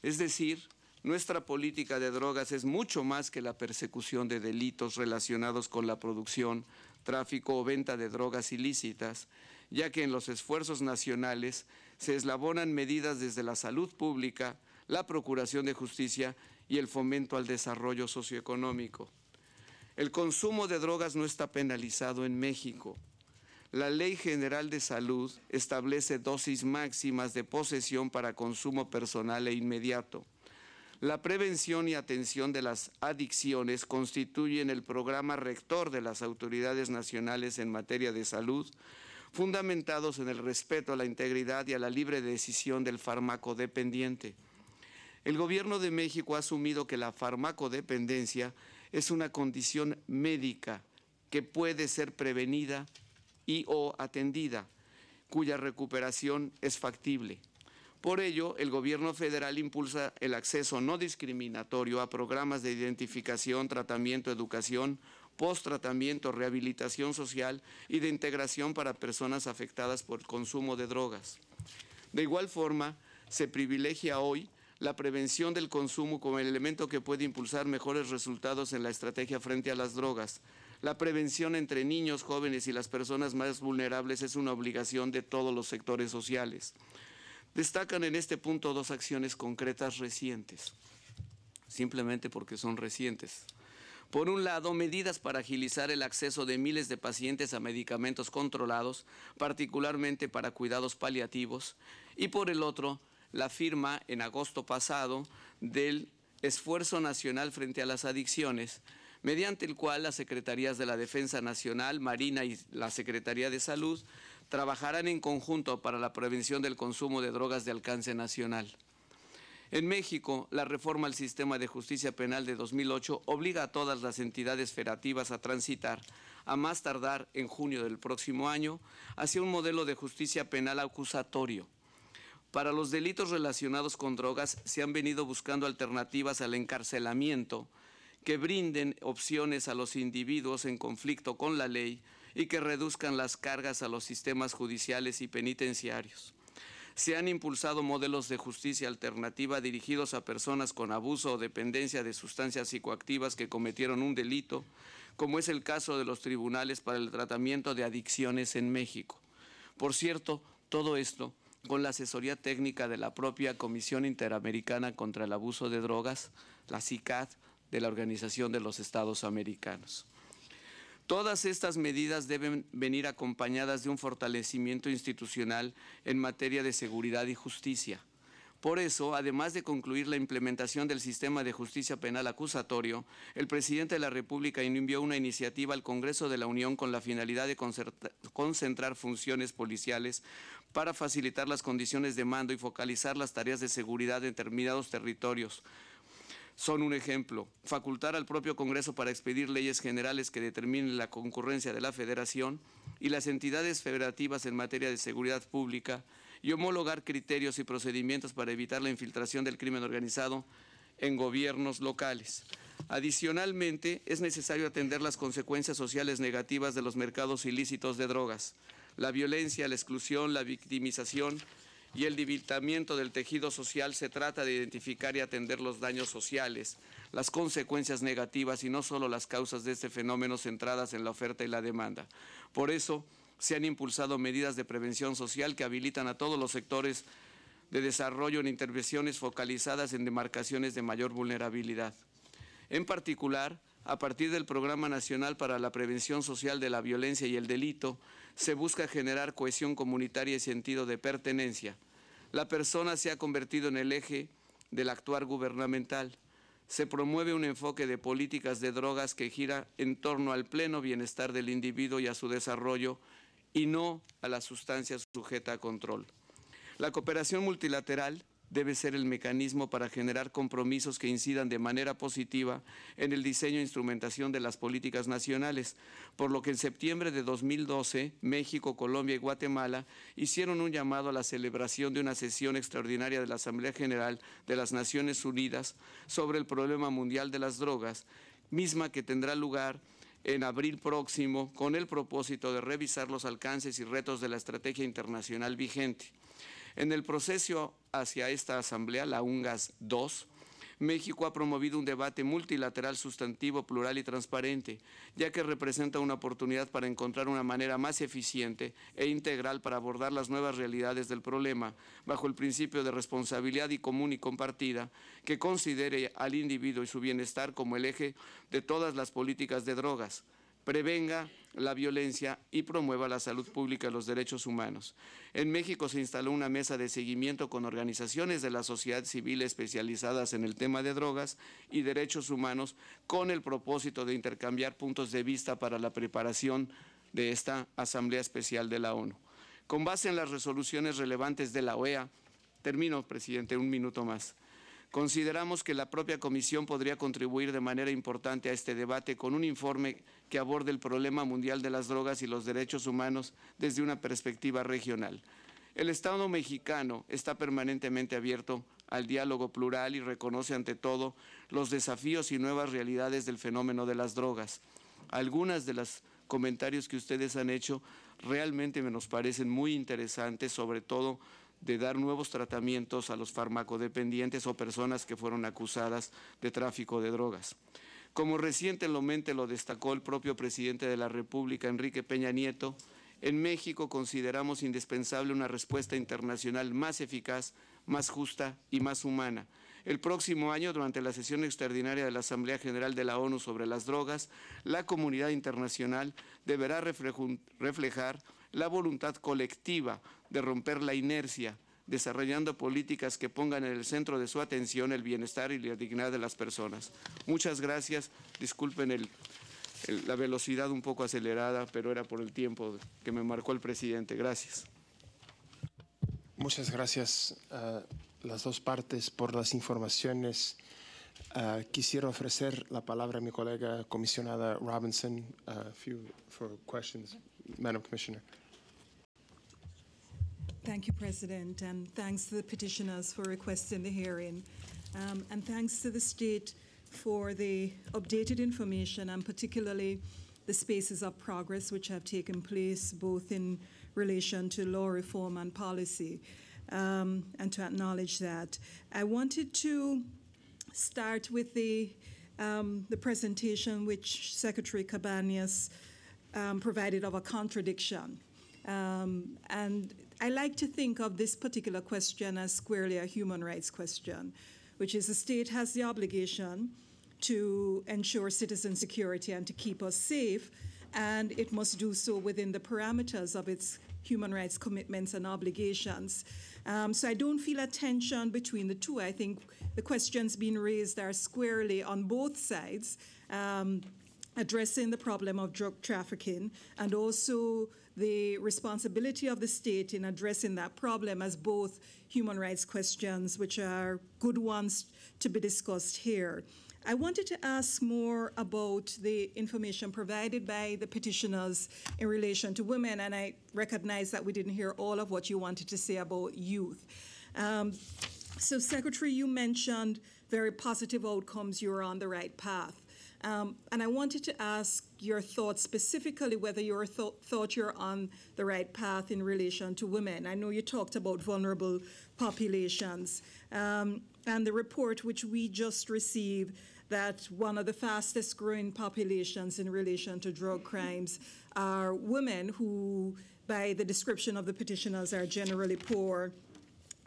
Es decir, nuestra política de drogas es mucho más que la persecución de delitos relacionados con la producción, tráfico o venta de drogas ilícitas, ya que en los esfuerzos nacionales se eslabonan medidas desde la salud pública, la procuración de justicia y el fomento al desarrollo socioeconómico. El consumo de drogas no está penalizado en México. La Ley General de Salud establece dosis máximas de posesión para consumo personal e inmediato. La prevención y atención de las adicciones constituyen el programa rector de las autoridades nacionales en materia de salud, fundamentados en el respeto a la integridad y a la libre decisión del fármaco El Gobierno de México ha asumido que la farmacodependencia es una condición médica que puede ser prevenida, y o atendida, cuya recuperación es factible. Por ello, el gobierno federal impulsa el acceso no discriminatorio a programas de identificación, tratamiento, educación, post-tratamiento, rehabilitación social y de integración para personas afectadas por consumo de drogas. De igual forma, se privilegia hoy la prevención del consumo como el elemento que puede impulsar mejores resultados en la estrategia frente a las drogas, la prevención entre niños, jóvenes y las personas más vulnerables es una obligación de todos los sectores sociales. Destacan en este punto dos acciones concretas recientes, simplemente porque son recientes. Por un lado, medidas para agilizar el acceso de miles de pacientes a medicamentos controlados, particularmente para cuidados paliativos, y por el otro, la firma en agosto pasado del Esfuerzo Nacional frente a las Adicciones, mediante el cual las Secretarías de la Defensa Nacional, Marina y la Secretaría de Salud trabajarán en conjunto para la prevención del consumo de drogas de alcance nacional. En México, la reforma al sistema de justicia penal de 2008 obliga a todas las entidades federativas a transitar, a más tardar en junio del próximo año, hacia un modelo de justicia penal acusatorio. Para los delitos relacionados con drogas se han venido buscando alternativas al encarcelamiento, que brinden opciones a los individuos en conflicto con la ley y que reduzcan las cargas a los sistemas judiciales y penitenciarios. Se han impulsado modelos de justicia alternativa dirigidos a personas con abuso o dependencia de sustancias psicoactivas que cometieron un delito, como es el caso de los tribunales para el tratamiento de adicciones en México. Por cierto, todo esto con la asesoría técnica de la propia Comisión Interamericana contra el Abuso de Drogas, la CICAD, de la Organización de los Estados Americanos. Todas estas medidas deben venir acompañadas de un fortalecimiento institucional en materia de seguridad y justicia. Por eso, además de concluir la implementación del sistema de justicia penal acusatorio, el presidente de la República envió una iniciativa al Congreso de la Unión con la finalidad de concentrar funciones policiales para facilitar las condiciones de mando y focalizar las tareas de seguridad en determinados territorios son un ejemplo. Facultar al propio Congreso para expedir leyes generales que determinen la concurrencia de la Federación y las entidades federativas en materia de seguridad pública y homologar criterios y procedimientos para evitar la infiltración del crimen organizado en gobiernos locales. Adicionalmente, es necesario atender las consecuencias sociales negativas de los mercados ilícitos de drogas, la violencia, la exclusión, la victimización, y el debilitamiento del tejido social se trata de identificar y atender los daños sociales, las consecuencias negativas y no solo las causas de este fenómeno centradas en la oferta y la demanda. Por eso se han impulsado medidas de prevención social que habilitan a todos los sectores de desarrollo en intervenciones focalizadas en demarcaciones de mayor vulnerabilidad. En particular, a partir del Programa Nacional para la Prevención Social de la Violencia y el Delito, se busca generar cohesión comunitaria y sentido de pertenencia. La persona se ha convertido en el eje del actuar gubernamental. Se promueve un enfoque de políticas de drogas que gira en torno al pleno bienestar del individuo y a su desarrollo y no a la sustancia sujeta a control. La cooperación multilateral debe ser el mecanismo para generar compromisos que incidan de manera positiva en el diseño e instrumentación de las políticas nacionales, por lo que en septiembre de 2012 México, Colombia y Guatemala hicieron un llamado a la celebración de una sesión extraordinaria de la Asamblea General de las Naciones Unidas sobre el problema mundial de las drogas, misma que tendrá lugar en abril próximo con el propósito de revisar los alcances y retos de la estrategia internacional vigente. En el proceso hacia esta asamblea, la UNGAS II, México ha promovido un debate multilateral sustantivo, plural y transparente, ya que representa una oportunidad para encontrar una manera más eficiente e integral para abordar las nuevas realidades del problema, bajo el principio de responsabilidad y común y compartida, que considere al individuo y su bienestar como el eje de todas las políticas de drogas prevenga la violencia y promueva la salud pública y los derechos humanos. En México se instaló una mesa de seguimiento con organizaciones de la sociedad civil especializadas en el tema de drogas y derechos humanos con el propósito de intercambiar puntos de vista para la preparación de esta Asamblea Especial de la ONU. Con base en las resoluciones relevantes de la OEA, termino, presidente, un minuto más. Consideramos que la propia Comisión podría contribuir de manera importante a este debate con un informe que aborde el problema mundial de las drogas y los derechos humanos desde una perspectiva regional. El Estado mexicano está permanentemente abierto al diálogo plural y reconoce ante todo los desafíos y nuevas realidades del fenómeno de las drogas. Algunas de los comentarios que ustedes han hecho realmente me nos parecen muy interesantes, sobre todo de dar nuevos tratamientos a los farmacodependientes o personas que fueron acusadas de tráfico de drogas. Como recientemente lo destacó el propio presidente de la República, Enrique Peña Nieto, en México consideramos indispensable una respuesta internacional más eficaz, más justa y más humana. El próximo año, durante la sesión extraordinaria de la Asamblea General de la ONU sobre las drogas, la comunidad internacional deberá reflejar la voluntad colectiva de romper la inercia, desarrollando políticas que pongan en el centro de su atención el bienestar y la dignidad de las personas. Muchas gracias. Disculpen el, la velocidad un poco acelerada, pero era por el tiempo que me marcó el presidente. Gracias. Muchas gracias las dos partes por las informaciones. Ah, quisiera ofrecer la palabra a mi colega comisionada Robinson ah, A few for questions, Madam Commissioner. Thank you, President, and thanks to the petitioners for requesting the hearing. Um, and thanks to the state for the updated information and particularly the spaces of progress which have taken place both in relation to law reform and policy, um, and to acknowledge that. I wanted to start with the, um, the presentation which Secretary Cabanas um, provided of a contradiction. Um, and I like to think of this particular question as squarely a human rights question, which is the state has the obligation to ensure citizen security and to keep us safe, and it must do so within the parameters of its human rights commitments and obligations. Um, so I don't feel a tension between the two. I think the questions being raised are squarely on both sides. Um, addressing the problem of drug trafficking and also the responsibility of the state in addressing that problem as both human rights questions, which are good ones to be discussed here. I wanted to ask more about the information provided by the petitioners in relation to women, and I recognize that we didn't hear all of what you wanted to say about youth. Um, so, Secretary, you mentioned very positive outcomes, you're on the right path. Um, and I wanted to ask your thoughts specifically whether you th- thought you're on the right path in relation to women. I know you talked about vulnerable populations. Um, and the report which we just received that one of the fastest growing populations in relation to drug crimes are women who, by the description of the petitioners, are generally poor,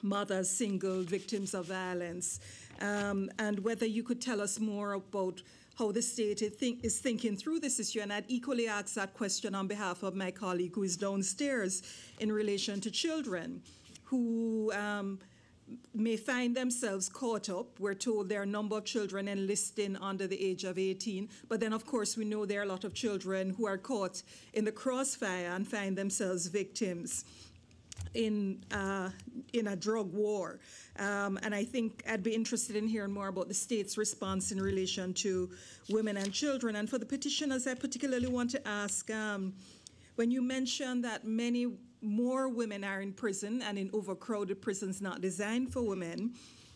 mothers, single, victims of violence. Um, and whether you could tell us more about how the state is thinking through this issue. And I'd equally ask that question on behalf of my colleague who is downstairs in relation to children who um, may find themselves caught up. We're told there are a number of children enlisting under the age of 18, but then, of course, we know there are a lot of children who are caught in the crossfire and find themselves victims in uh, in a drug war. Um, and I think I'd be interested in hearing more about the state's response in relation to women and children. And for the petitioners, I particularly want to ask um, when you mentioned that many more women are in prison and in overcrowded prisons not designed for women.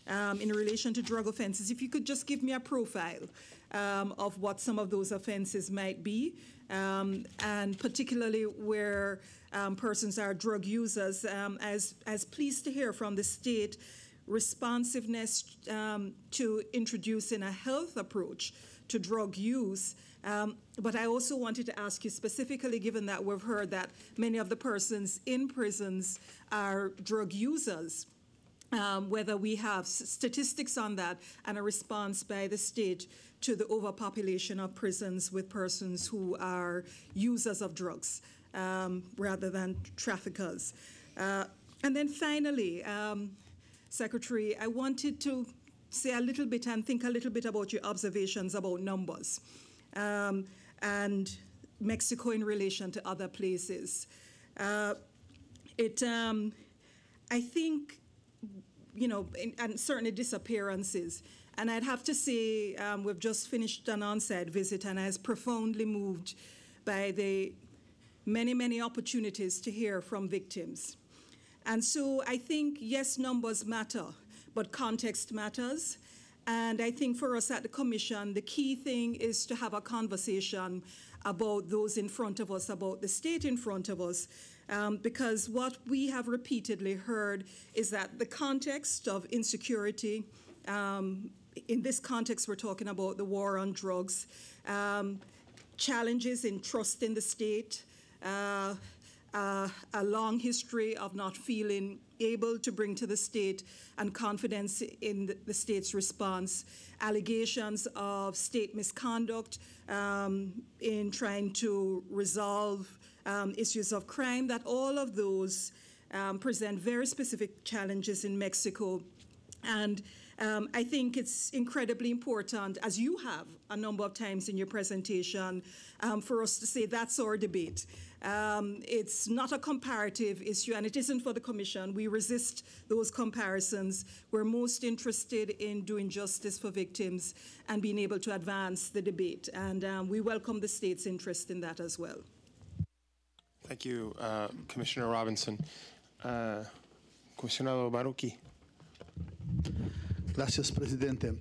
Um, in relation to drug offenses, if you could just give me a profile um, of what some of those offenses might be, um, and particularly where um, persons are drug users, um, as, as pleased to hear from the state responsiveness um, to introducing a health approach to drug use. Um, but I also wanted to ask you specifically, given that we've heard that many of the persons in prisons are drug users, um, whether we have statistics on that and a response by the state to the overpopulation of prisons with persons who are users of drugs um, rather than traffickers. Uh, and then finally, um, Secretary, I wanted to say a little bit and think a little bit about your observations about numbers um, and Mexico in relation to other places. Uh, it, um, I think, you know, in, and certainly disappearances. And I'd have to say, um, we've just finished an on-site visit, and I was profoundly moved by the many, many opportunities to hear from victims. And so I think, yes, numbers matter, but context matters. And I think for us at the Commission, the key thing is to have a conversation about those in front of us, about the state in front of us, um, because what we have repeatedly heard is that the context of insecurity um, in this context, we're talking about the war on drugs, um, challenges in trust in the state, uh, uh, a long history of not feeling able to bring to the state and confidence in the, the state's response, allegations of state misconduct um, in trying to resolve um, issues of crime, that all of those um, present very specific challenges in Mexico. And um, I think it's incredibly important, as you have a number of times in your presentation, um, for us to say that's our debate. Um, it's not a comparative issue, and it isn't for the Commission. We resist those comparisons. We're most interested in doing justice for victims and being able to advance the debate. And um, we welcome the state's interest in that as well. Thank you, uh, Commissioner Robinson. Uh, Commissioner Baruki. Gracias, presidente.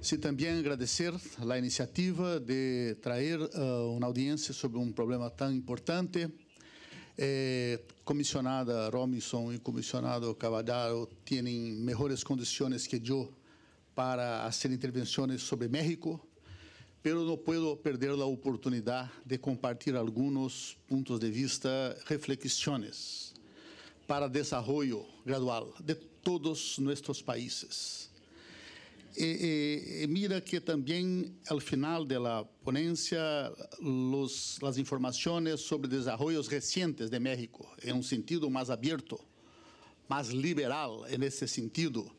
Sí, também agradecer a iniciativa de trazer eh, uh, audiência sobre um problema tão importante. Eh, comisionada Robinson e comissionado Cavadaro têm mejores condições que eu para fazer intervenções sobre México, mas não posso perder a oportunidade de compartilhar alguns pontos de vista, reflexões para desenvolvimento gradual de todos nuestros países. E, e, mira que também al final de la ponencia los, las informaciones sobre desarrollos recientes de México en un sentido más abierto, más liberal en ese sentido,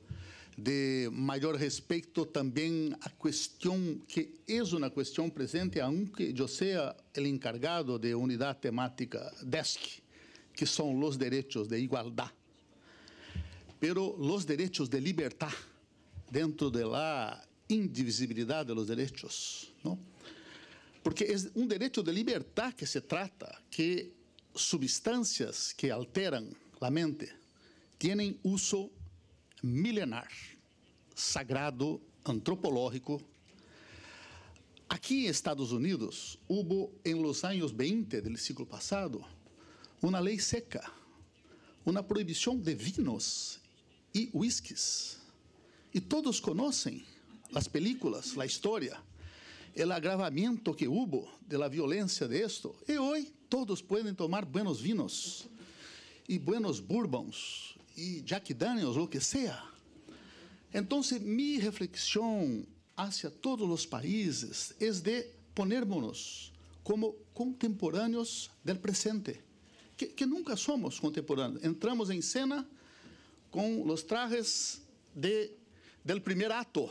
de mayor respeto también a cuestión que es una cuestión presente, aunque yo sea el encargado de unidad temática DESC, que son los derechos de igualdad pero los derechos de libertad dentro de la indivisibilidad de los derechos, ¿no? Porque es un derecho de libertad que se trata que sustancias que alteran la mente tienen uso milenar, sagrado, antropológico. Aqui em Estados Unidos, houve em los 20 do século passado uma lei seca, uma proibição de vinos e whiskies. E todos conhecem as películas, a história, o agravamento que houve da violência de esto. E hoje todos podem tomar buenos vinos e buenos bourbons e Jack Daniels, o que seja. Então, minha reflexão hacia todos os países é de ponermos como contemporâneos do presente, que, que nunca somos contemporâneos. Entramos em cena com os trajes de, del primeiro acto.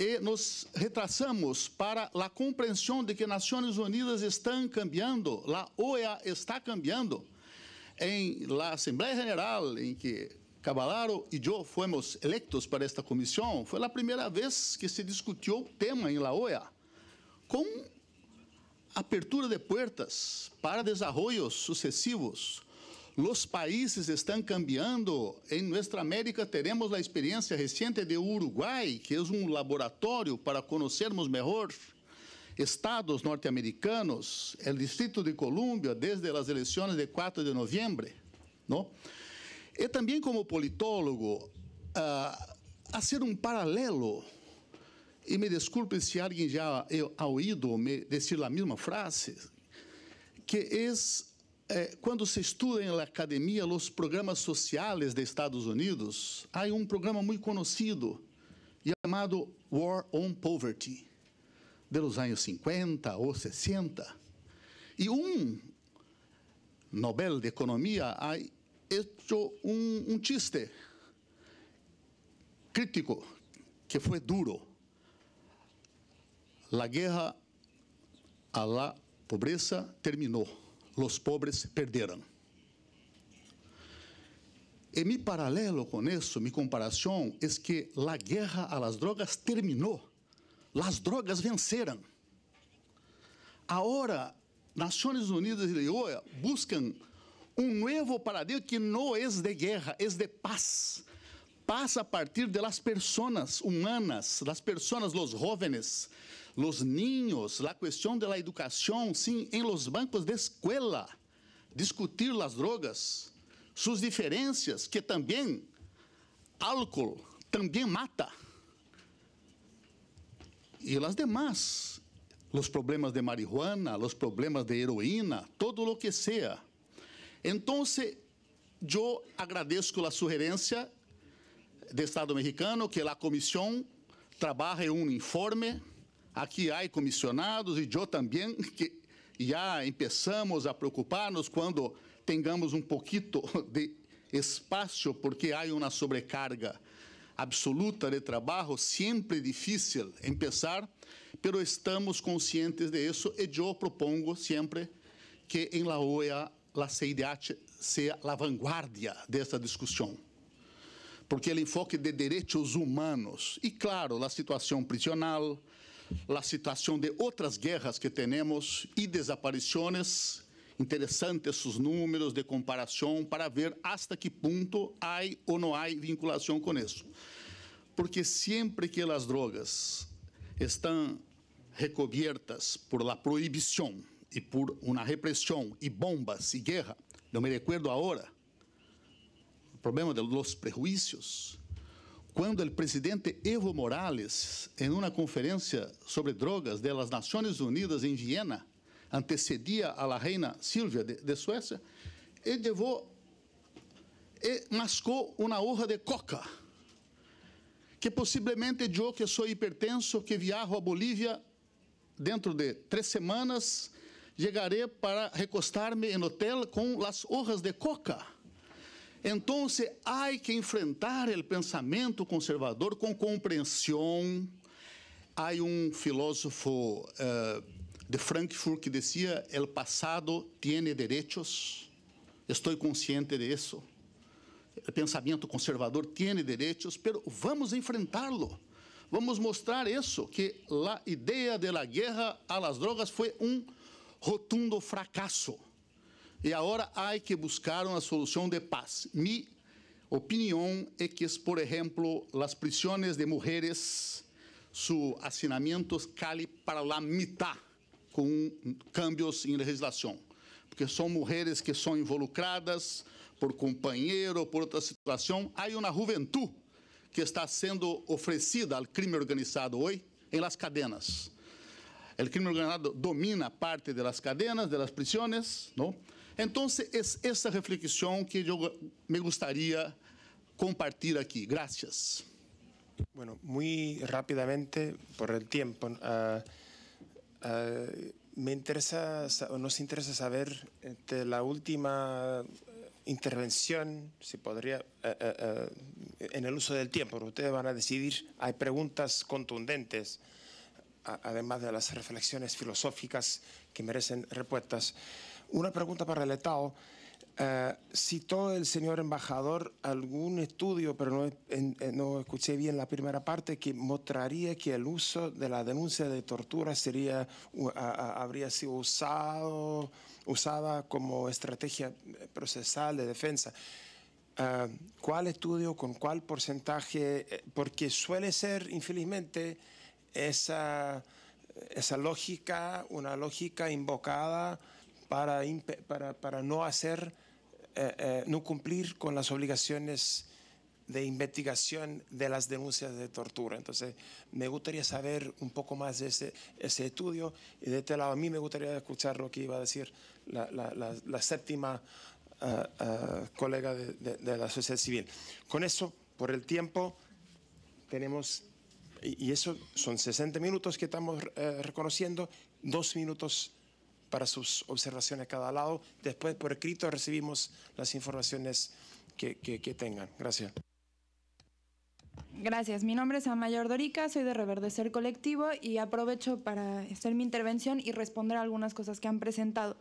e nos retrasamos para a compreensão de que Nações Unidas estão cambiando, a OEA está cambiando. Em la Assembleia General, em que Cabalaro e eu fomos eleitos para esta comissão, foi a primeira vez que se discutiu o tema em la OEA, com abertura de portas para desarrollos sucessivos Los países estão cambiando. Em Nossa América teremos a experiência recente de Uruguai, que é um laboratório para conhecermos melhor estados norte-americanos. O Distrito de Columbia desde as eleições de 4 de novembro, não? E também como politólogo, uh, a ser um paralelo, e me desculpe se alguém já é, ouviu me dizer a mesma frase, que é é, quando se estuda na academia os programas sociais dos Estados Unidos, há um programa muito conhecido chamado War on Poverty, de los 50 ou 60. e um Nobel de economia ha hecho um chiste crítico que foi duro. a guerra à pobreza terminou los pobres perderam. E mi paralelo com isso, mi comparação, é que a guerra a las drogas terminou. as drogas venceram. Agora, Nações Unidas e OEA buscam um novo paradigma que não é de guerra, é de paz passa a partir de las personas humanas, las personas, los jóvenes, los niños, la cuestión de la educación, sim, en los bancos de escuela, discutir las drogas, sus diferencias, que también álcool también mata. Y las demás, los problemas de marihuana, los problemas de heroína, todo lo que sea. Entonces, eu agradeço a sugerência de Estado mexicano que a comissão trabalhe um informe. Aqui há comissionados e eu também que já começamos a preocupar-nos quando tenhamos um pouquito de espaço, porque há uma sobrecarga absoluta de trabalho, sempre difícil começar, pero estamos conscientes de isso e eu propongo sempre que em La Hoya a CIDH seja a vanguardia dessa discussão porque o enfoque de direitos humanos e, claro, a situação prisional, a situação de outras guerras que temos e desaparições. Interessantes esses números de comparação para ver hasta que ponto há ou não há vinculação com isso. Porque sempre que as drogas estão recubiertas por la proibição e por uma repressão e bombas e guerra, não me recuerdo agora, problema dos prejuízos. Quando o presidente Evo Morales, em uma conferência sobre drogas de las Unidas em Viena, antecedia a la reina Silvia de, de Suécia, ele levou e mascou uma hoja de coca, que possivelmente eu, que sou hipertenso, que viajo a Bolívia dentro de três semanas, chegarei para recostar-me em hotel com as hojas de coca. Então, há que enfrentar o pensamento conservador com compreensão. Há um filósofo uh, de Frankfurt que dizia: el passado tiene derechos. Estou consciente disso. O pensamento conservador tiene derechos, pero vamos enfrentá-lo. Vamos mostrar isso que a ideia de la guerra a las drogas foi um rotundo fracasso." E agora há que buscar uma solução de paz. minha opinião é que, por exemplo, as prisões de mulheres, seu assinamento cale para la mitad com cambios em legislação. Porque são mulheres que são involucradas por companheiro, por outra situação. Há uma juventude que está sendo oferecida ao crime organizado hoje em las cadenas. O crime organizado domina parte das cadenas, das prisões, não? Entonces, es esta reflexión que yo me gustaría compartir aquí. Gracias. Bueno, muy rápidamente, por el tiempo, ah, ah, me interesa, nos interesa saber de este, la última intervención, si podría, eh, eh, eh, en el uso del tiempo, ustedes van a decidir, hay preguntas contundentes, además de las reflexiones filosóficas que merecen respuestas. Una pregunta para el Estado. citó eh, el señor embajador algún estudio, pero no, no, escuché bien la primera parte, que mostraría que el uso de la denuncia de tortura sería, habría sido usado, usada como estrategia procesal de defensa. Eh, ¿Cuál estudio, con cuál porcentaje? Eh, porque suele ser, infelizmente, esa, esa lógica, una lógica invocada para, para, para no hacer, eh, eh, no cumplir con las obligaciones de investigación de las denuncias de tortura. Entonces, me gustaría saber un poco más de ese, ese estudio y de este lado a mí me gustaría escuchar lo que iba a decir la, la, la, séptima eh, colega de, de, la sociedad civil. Con eso, por el tiempo, tenemos, y, eso son 60 minutos que estamos reconociendo, dos minutos para sus observaciones a cada lado. Después por escrito recibimos las informaciones que, que, tengan. Gracias. Gracias, mi nombre es Amayor Dorica, soy de Reverdecer Colectivo y aprovecho para hacer mi intervención y responder a algunas cosas que han presentado.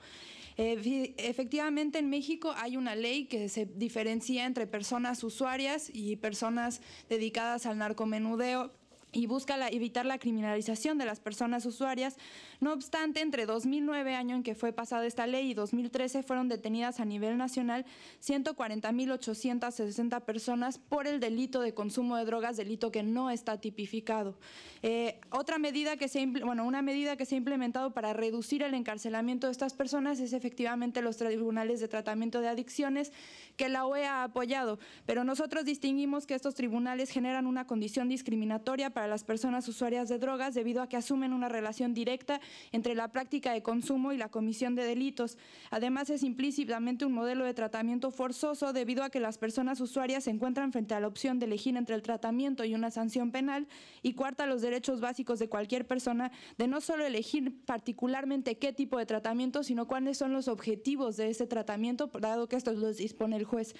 Eh, efectivamente, en México hay una ley que se diferencia entre personas usuarias y personas dedicadas al narcomenudeo, y busca evitar la criminalización de las personas usuarias. No obstante, entre 2009, año en que fue pasada esta ley, y 2013 fueron detenidas a nivel nacional 140.860 personas por el delito de consumo de drogas, delito que no está tipificado. Eh, otra medida que se, una medida que se ha implementado para reducir el encarcelamiento de estas personas es efectivamente los tribunales de tratamiento de adicciones que la OEA ha apoyado, pero nosotros distinguimos que estos tribunales generan una condición discriminatoria para las personas usuarias de drogas debido a que asumen una relación directa entre la práctica de consumo y la comisión de delitos. Además, es implícitamente un modelo de tratamiento forzoso debido a que las personas usuarias se encuentran frente a la opción de elegir entre el tratamiento y una sanción penal y cuarta los derechos básicos de cualquier persona de no solo elegir particularmente qué tipo de tratamiento, sino cuáles son los objetivos de ese tratamiento, dado que esto los dispone el juez.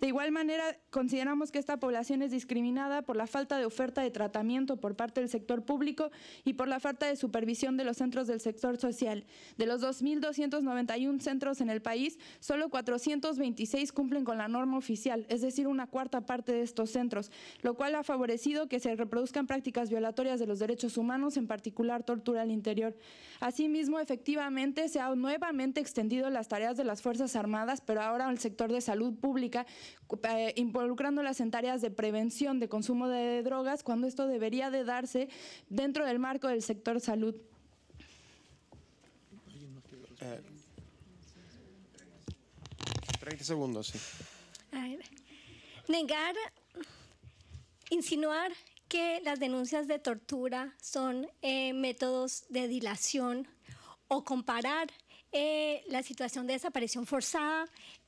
De igual manera, consideramos que esta población es discriminada por la falta de oferta de tratamiento por parte del sector público y por la falta de supervisión de los centros del sector social. De los 2.291 centros en el país, solo 426 cumplen con la norma oficial, es decir, una cuarta parte de estos centros, lo cual ha favorecido que se reproduzcan prácticas violatorias de los derechos humanos, en particular tortura al interior. Asimismo, efectivamente, se han nuevamente extendido las tareas de las Fuerzas Armadas, pero ahora el sector de salud pública, eh, involucrándolas en tareas de prevención de consumo de drogas, cuando esto debería de darse dentro del marco del sector salud. 30 eh, segundos, Negar, insinuar que las denuncias de tortura son eh, métodos de dilación o comparar la situación de desaparición forzada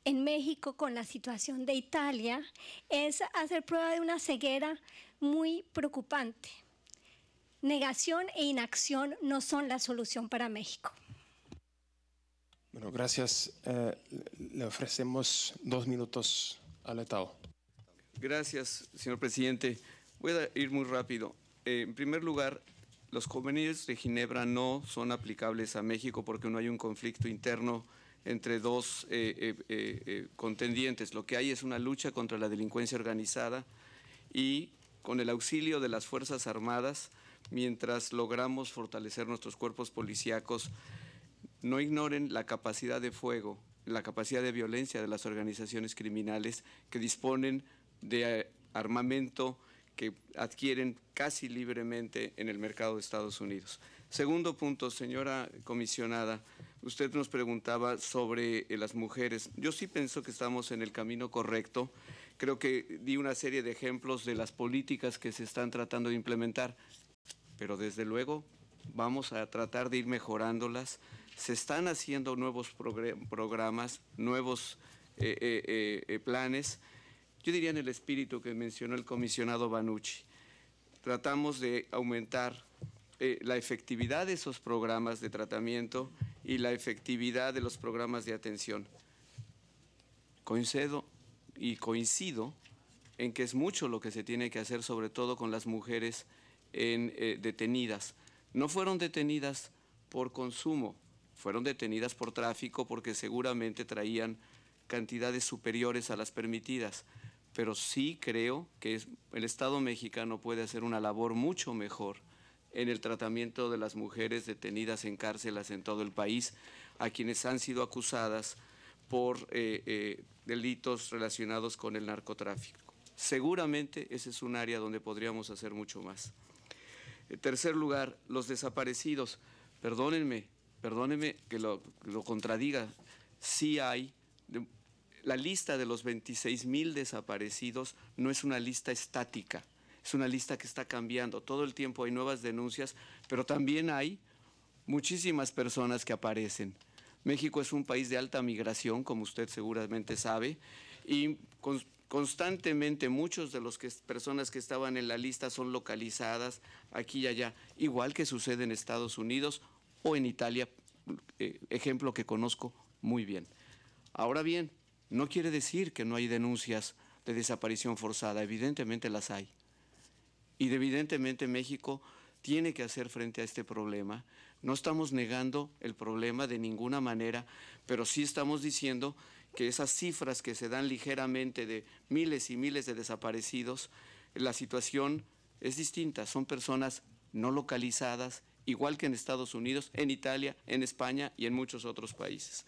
en México con la situación de Italia es hacer prueba de una ceguera muy preocupante. Negación e inacción no son la solución para México. Bueno, gracias. Eh, le ofrecemos dos minutos al Estado. Gracias, señor presidente. Voy a ir muy rápido. Eh, en primer lugar, los convenios de Ginebra no son aplicables a México porque no hay un conflicto interno entre dos eh, eh, eh, contendientes. Lo que hay es una lucha contra la delincuencia organizada y con el auxilio de las Fuerzas Armadas, mientras logramos fortalecer nuestros cuerpos policíacos, no ignoren la capacidad de fuego, la capacidad de violencia de las organizaciones criminales que disponen de armamento que adquieren casi libremente en el mercado de Estados Unidos. Segundo punto, señora comisionada, Usted nos preguntaba sobre eh, las mujeres. Yo sí pienso que estamos en el camino correcto. Creo que di una serie de ejemplos de las políticas que se están tratando de implementar, pero desde luego vamos a tratar de ir mejorándolas. Se están haciendo nuevos programas, nuevos eh, eh, planes. Yo diría en el espíritu que mencionó el comisionado Banucci. Tratamos de aumentar la efectividad de esos programas de tratamiento y la efectividad de los programas de atención. Coincido y coincido en que es mucho lo que se tiene que hacer, sobre todo con las mujeres eh, detenidas. No fueron detenidas por consumo, fueron detenidas por tráfico porque seguramente traían cantidades superiores a las permitidas. Pero sí creo que el Estado mexicano puede hacer una labor mucho mejor en el tratamiento de las mujeres detenidas en cárceles en todo el país, a quienes han sido acusadas por eh, eh, delitos relacionados con el narcotráfico. Seguramente ese es un área donde podríamos hacer mucho más. En tercer lugar, los desaparecidos. Perdónenme, perdónenme que lo, que lo contradiga. Sí hay, la lista de los 26 mil desaparecidos no es una lista estática es una lista que está cambiando. Todo el tiempo hay nuevas denuncias, pero también hay muchísimas personas que aparecen. México es un país de alta migración, como usted seguramente sabe, y constantemente muchos de las que personas que estaban en la lista son localizadas aquí y allá, igual que sucede en Estados Unidos o en Italia, eh, ejemplo que conozco muy bien. Ahora bien, no quiere decir que no hay denuncias de desaparición forzada, evidentemente las hay. Y evidentemente México tiene que hacer frente a este problema. No estamos negando el problema de ninguna manera, pero sí estamos diciendo que esas cifras que se dan ligeramente de miles y miles de desaparecidos, la situación es distinta. Son personas no localizadas, igual que en Estados Unidos, en Italia, en España y en muchos otros países.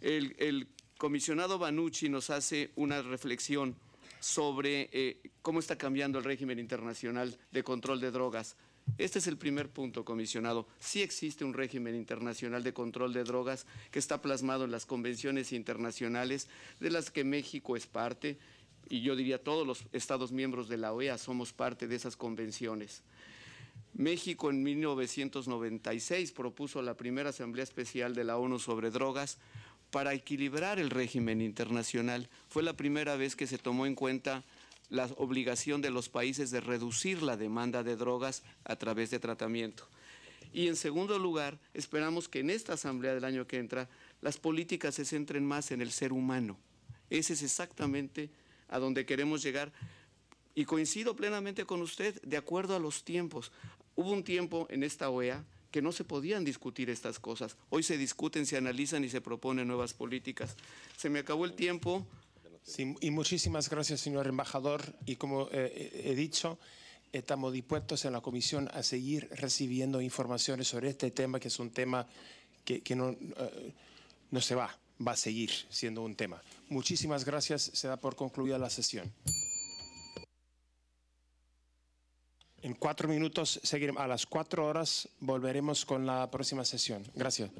El, comisionado Banucci nos hace una reflexión sobre eh, cómo está cambiando el régimen internacional de control de drogas. Este es el primer punto, comisionado. Sí existe un régimen internacional de control de drogas que está plasmado en las convenciones internacionales de las que México es parte y yo diría todos los estados miembros de la OEA somos parte de esas convenciones. México en 1996 propuso la primera Asamblea Especial de la ONU sobre drogas para equilibrar el régimen internacional. Fue la primera vez que se tomó en cuenta la obligación de los países de reducir la demanda de drogas a través de tratamiento. Y en segundo lugar, esperamos que en esta asamblea del año que entra las políticas se centren más en el ser humano. Ese es exactamente a donde queremos llegar. Y coincido plenamente con usted, de acuerdo a los tiempos. Hubo un tiempo en esta OEA que no se podían discutir estas cosas. Hoy se discuten, se analizan y se proponen nuevas políticas. Se me acabó el tiempo. y muchísimas gracias, señor embajador. Y como eh, he dicho, estamos dispuestos en la comisión a seguir recibiendo informaciones sobre este tema, que es un tema que, no, eh, no se va, va a seguir siendo un tema. Muchísimas gracias. Se da por concluida la sesión. En cuatro minutos seguiremos. A las cuatro horas volveremos con la próxima sesión. Gracias.